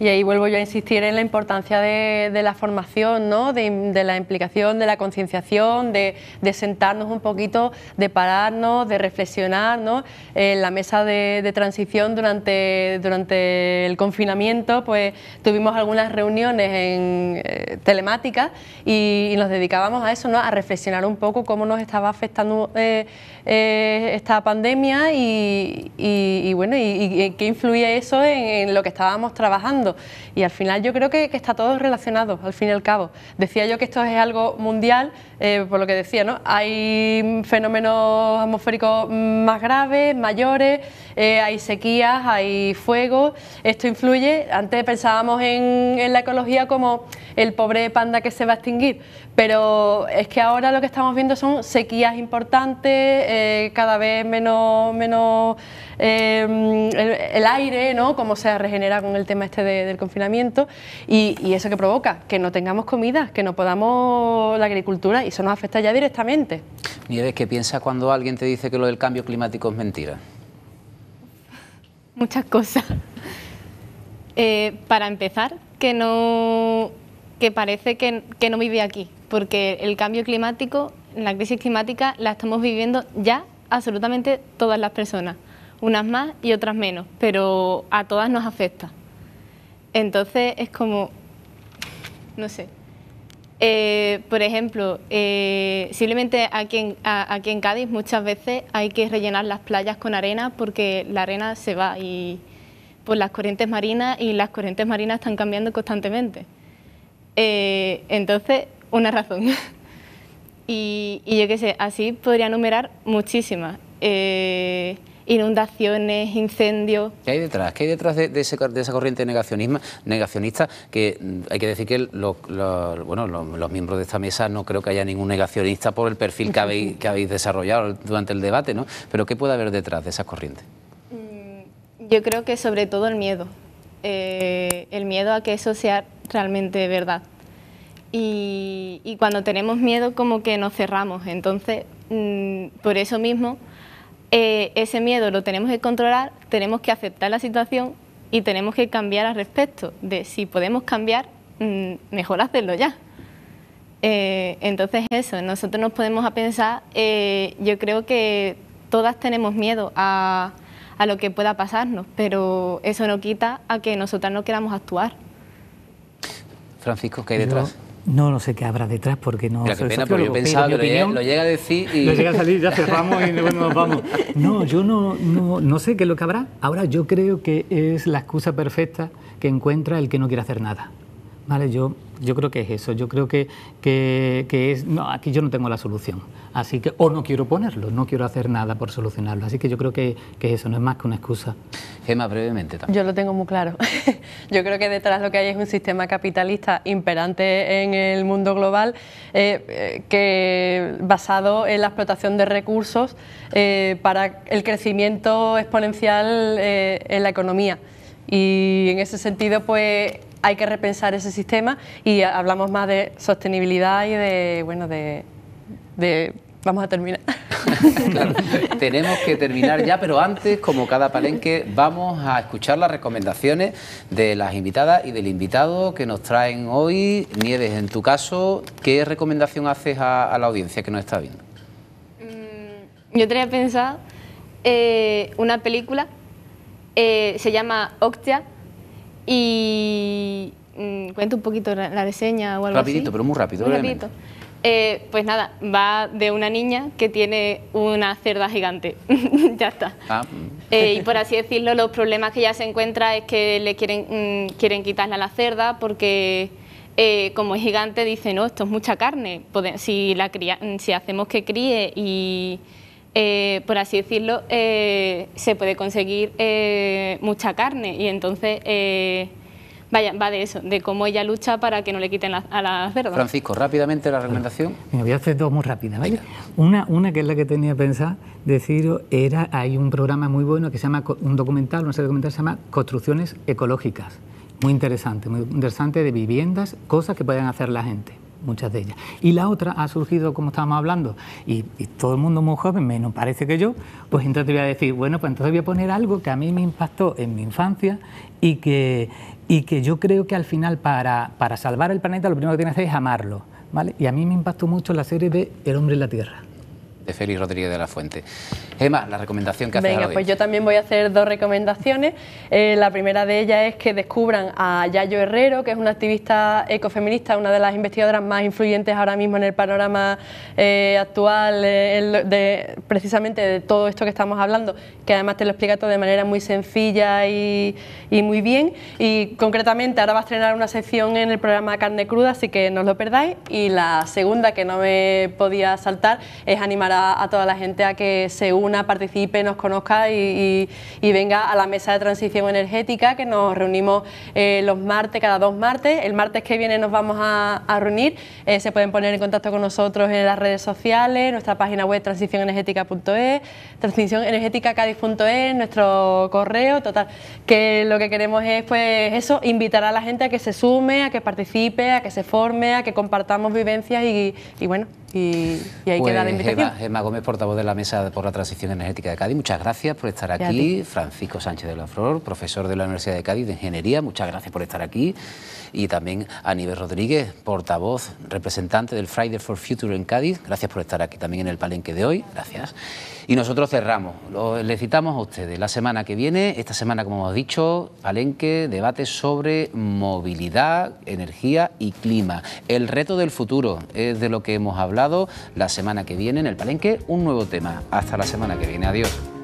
Y ahí vuelvo yo a insistir en la importancia de, la formación, ¿no? de, la implicación, de la concienciación, de, sentarnos un poquito, de pararnos, de reflexionar. ¿no? En la mesa de, transición durante, durante el confinamiento pues tuvimos algunas reuniones en, eh, telemática y, nos dedicábamos a eso, ¿no? a reflexionar un poco cómo nos estaba afectando eh, eh, esta pandemia y, bueno, y, qué influye eso en, lo que estábamos trabajando. Y al final yo creo que, está todo relacionado, al fin y al cabo. Decía yo que esto es algo mundial, eh, por lo que decía, ¿no? Hay fenómenos atmosféricos más graves, mayores, eh, hay sequías, hay fuego. Esto influye, antes pensábamos en, en la ecología como el pobre panda que se va a extinguir, pero es que ahora lo que estamos viendo son sequías importantes, eh, cada vez menos, menos em, el, aire, ¿no? Como se regenera con el tema este del confinamiento y, eso que provoca, que no tengamos comida, que no podamos la agricultura y eso nos afecta ya directamente. Nieves, ¿qué piensas cuando alguien te dice que lo del cambio climático es mentira? Muchas cosas. Eh, para empezar, que no que parece que, que no vive aquí, porque el cambio climático la crisis climática la estamos viviendo ya absolutamente todas las personas, unas más y otras menos, pero a todas nos afecta. Entonces es como, no sé. Eh, por ejemplo, eh, simplemente aquí en, aquí en Cádiz muchas veces hay que rellenar las playas con arena porque la arena se va y por las corrientes marinas y las corrientes marinas están cambiando constantemente. Eh, entonces, una razón. Y, yo qué sé, así podría enumerar muchísimas. Eh, inundaciones, incendios. ¿Qué hay detrás? ¿Qué hay detrás de, de esa corriente negacionismo, negacionista? Que mm, hay que decir que los, miembros de esta mesa no creo que haya ningún negacionista por el perfil que habéis, que habéis desarrollado durante el debate, ¿no? Pero ¿qué puede haber detrás de esas corrientes? Mm, yo creo que sobre todo el miedo. Eh, el miedo a que eso sea realmente verdad y, cuando tenemos miedo como que nos cerramos. Entonces, mm, por eso mismo, eh, ese miedo lo tenemos que controlar, tenemos que aceptar la situación y tenemos que cambiar al respecto. De si podemos cambiar, mm, mejor hacerlo ya. Eh, entonces eso, nosotros nos podemos a pensar, eh, yo creo que todas tenemos miedo a, a lo que pueda pasarnos, pero eso no quita a que nosotras no queramos actuar. Francisco, ¿qué hay detrás? No, no sé qué habrá detrás porque no. Mira, qué pena, pensaba que lo, llega a decir y. Lo llega a salir, ya cerramos y nos vamos. No, yo no, no, no, sé qué es lo que habrá. Ahora yo creo que es la excusa perfecta que encuentra el que no quiere hacer nada. Vale, yo, yo creo que es eso, yo creo que, que, es, no, aquí yo no tengo la solución, así que, o no quiero ponerlo, no quiero hacer nada por solucionarlo, así que yo creo que, que eso no es más que una excusa. Gemma, brevemente también. Yo lo tengo muy claro, yo creo que detrás lo que hay es un sistema capitalista imperante en el mundo global, eh, eh, que basado en la explotación de recursos eh, para el crecimiento exponencial en la economía. Y en ese sentido, pues hay que repensar ese sistema y hablamos más de sostenibilidad y de, bueno, de, vamos a terminar. tenemos que terminar ya, pero antes, como cada palenque, vamos a escuchar las recomendaciones de las invitadas y del invitado que nos traen hoy. Nieves, en tu caso, ¿qué recomendación haces a, la audiencia que nos está viendo? Mm, yo tenía pensado eh, una película, eh, se llama Octia, y mm, cuento un poquito la, reseña o algo Rapidito, pero muy rápido. Eh, pues nada, va de una niña que tiene una cerda gigante. ya está. Ah, mm. eh, y por así decirlo, los problemas que ella se encuentra es que le quieren, mm, quieren quitarle a la cerda porque eh, como es gigante dicen, no, esto es mucha carne. si, la si hacemos que críe y eh, por así decirlo, eh, se puede conseguir eh, mucha carne y entonces vaya, va de eso, de cómo ella lucha para que no le quiten a las verduras. Francisco, rápidamente la recomendación. voy a hacer dos muy rápidas, Una, una que es la que tenía pensado decir era, hay un programa muy bueno que se llama, un documental, una serie documental se llama Construcciones Ecológicas. Muy interesante, muy interesante de viviendas, cosas que pueden hacer la gente muchas de ellas. Y la otra ha surgido, como estábamos hablando, y, todo el mundo muy joven, menos parece que yo, pues entonces voy a decir, bueno, pues entonces voy a poner algo que a mí me impactó en mi infancia y que, y que yo creo que al final para, para salvar el planeta lo primero que tienes que hacer es amarlo. ¿vale? Y a mí me impactó mucho la serie de El hombre en la tierra de Félix Rodríguez de la Fuente. Emma, la recomendación que haces Venga, pues yo también voy a hacer dos recomendaciones. Eh, la primera de ellas es que descubran a Yayo Herrero, que es una activista ecofeminista, una de las investigadoras más influyentes ahora mismo en el panorama eh, actual, eh, de, precisamente de todo esto que estamos hablando, que además te lo explica todo de manera muy sencilla y, muy bien. Y concretamente ahora va a estrenar una sección en el programa Carne Cruda, así que no os lo perdáis. Y la segunda que no me podía saltar es animar a a, toda la gente a que se una, participe, nos conozca y, venga a la mesa de transición energética que nos reunimos eh, los martes, cada dos martes. El martes que viene nos vamos a, reunir. Eh, se pueden poner en contacto con nosotros en las redes sociales, nuestra página web transicionenergetica.es transicionenergeticacadis.es, nuestro correo, total. Que lo que queremos es, pues, eso, invitar a la gente a que se sume, a que participe, a que se forme, a que compartamos vivencias y, y bueno, y, y ahí pues, queda la Gómez, portavoz de la Mesa por la Transición Energética de Cádiz, muchas gracias por estar aquí. Francisco Sánchez de la Flor, profesor de la Universidad de Cádiz de Ingeniería, muchas gracias por estar aquí. Y también Aníbal Rodríguez, portavoz, representante del Friday for Future en Cádiz, gracias por estar aquí también en el palenque de hoy, gracias. Y nosotros cerramos. Lo, le citamos a ustedes la semana que viene, esta semana, como hemos dicho, Palenque, debate sobre movilidad, energía y clima. El reto del futuro es de lo que hemos hablado la semana que viene en el Palenque, un nuevo tema. Hasta la semana que viene. Adiós.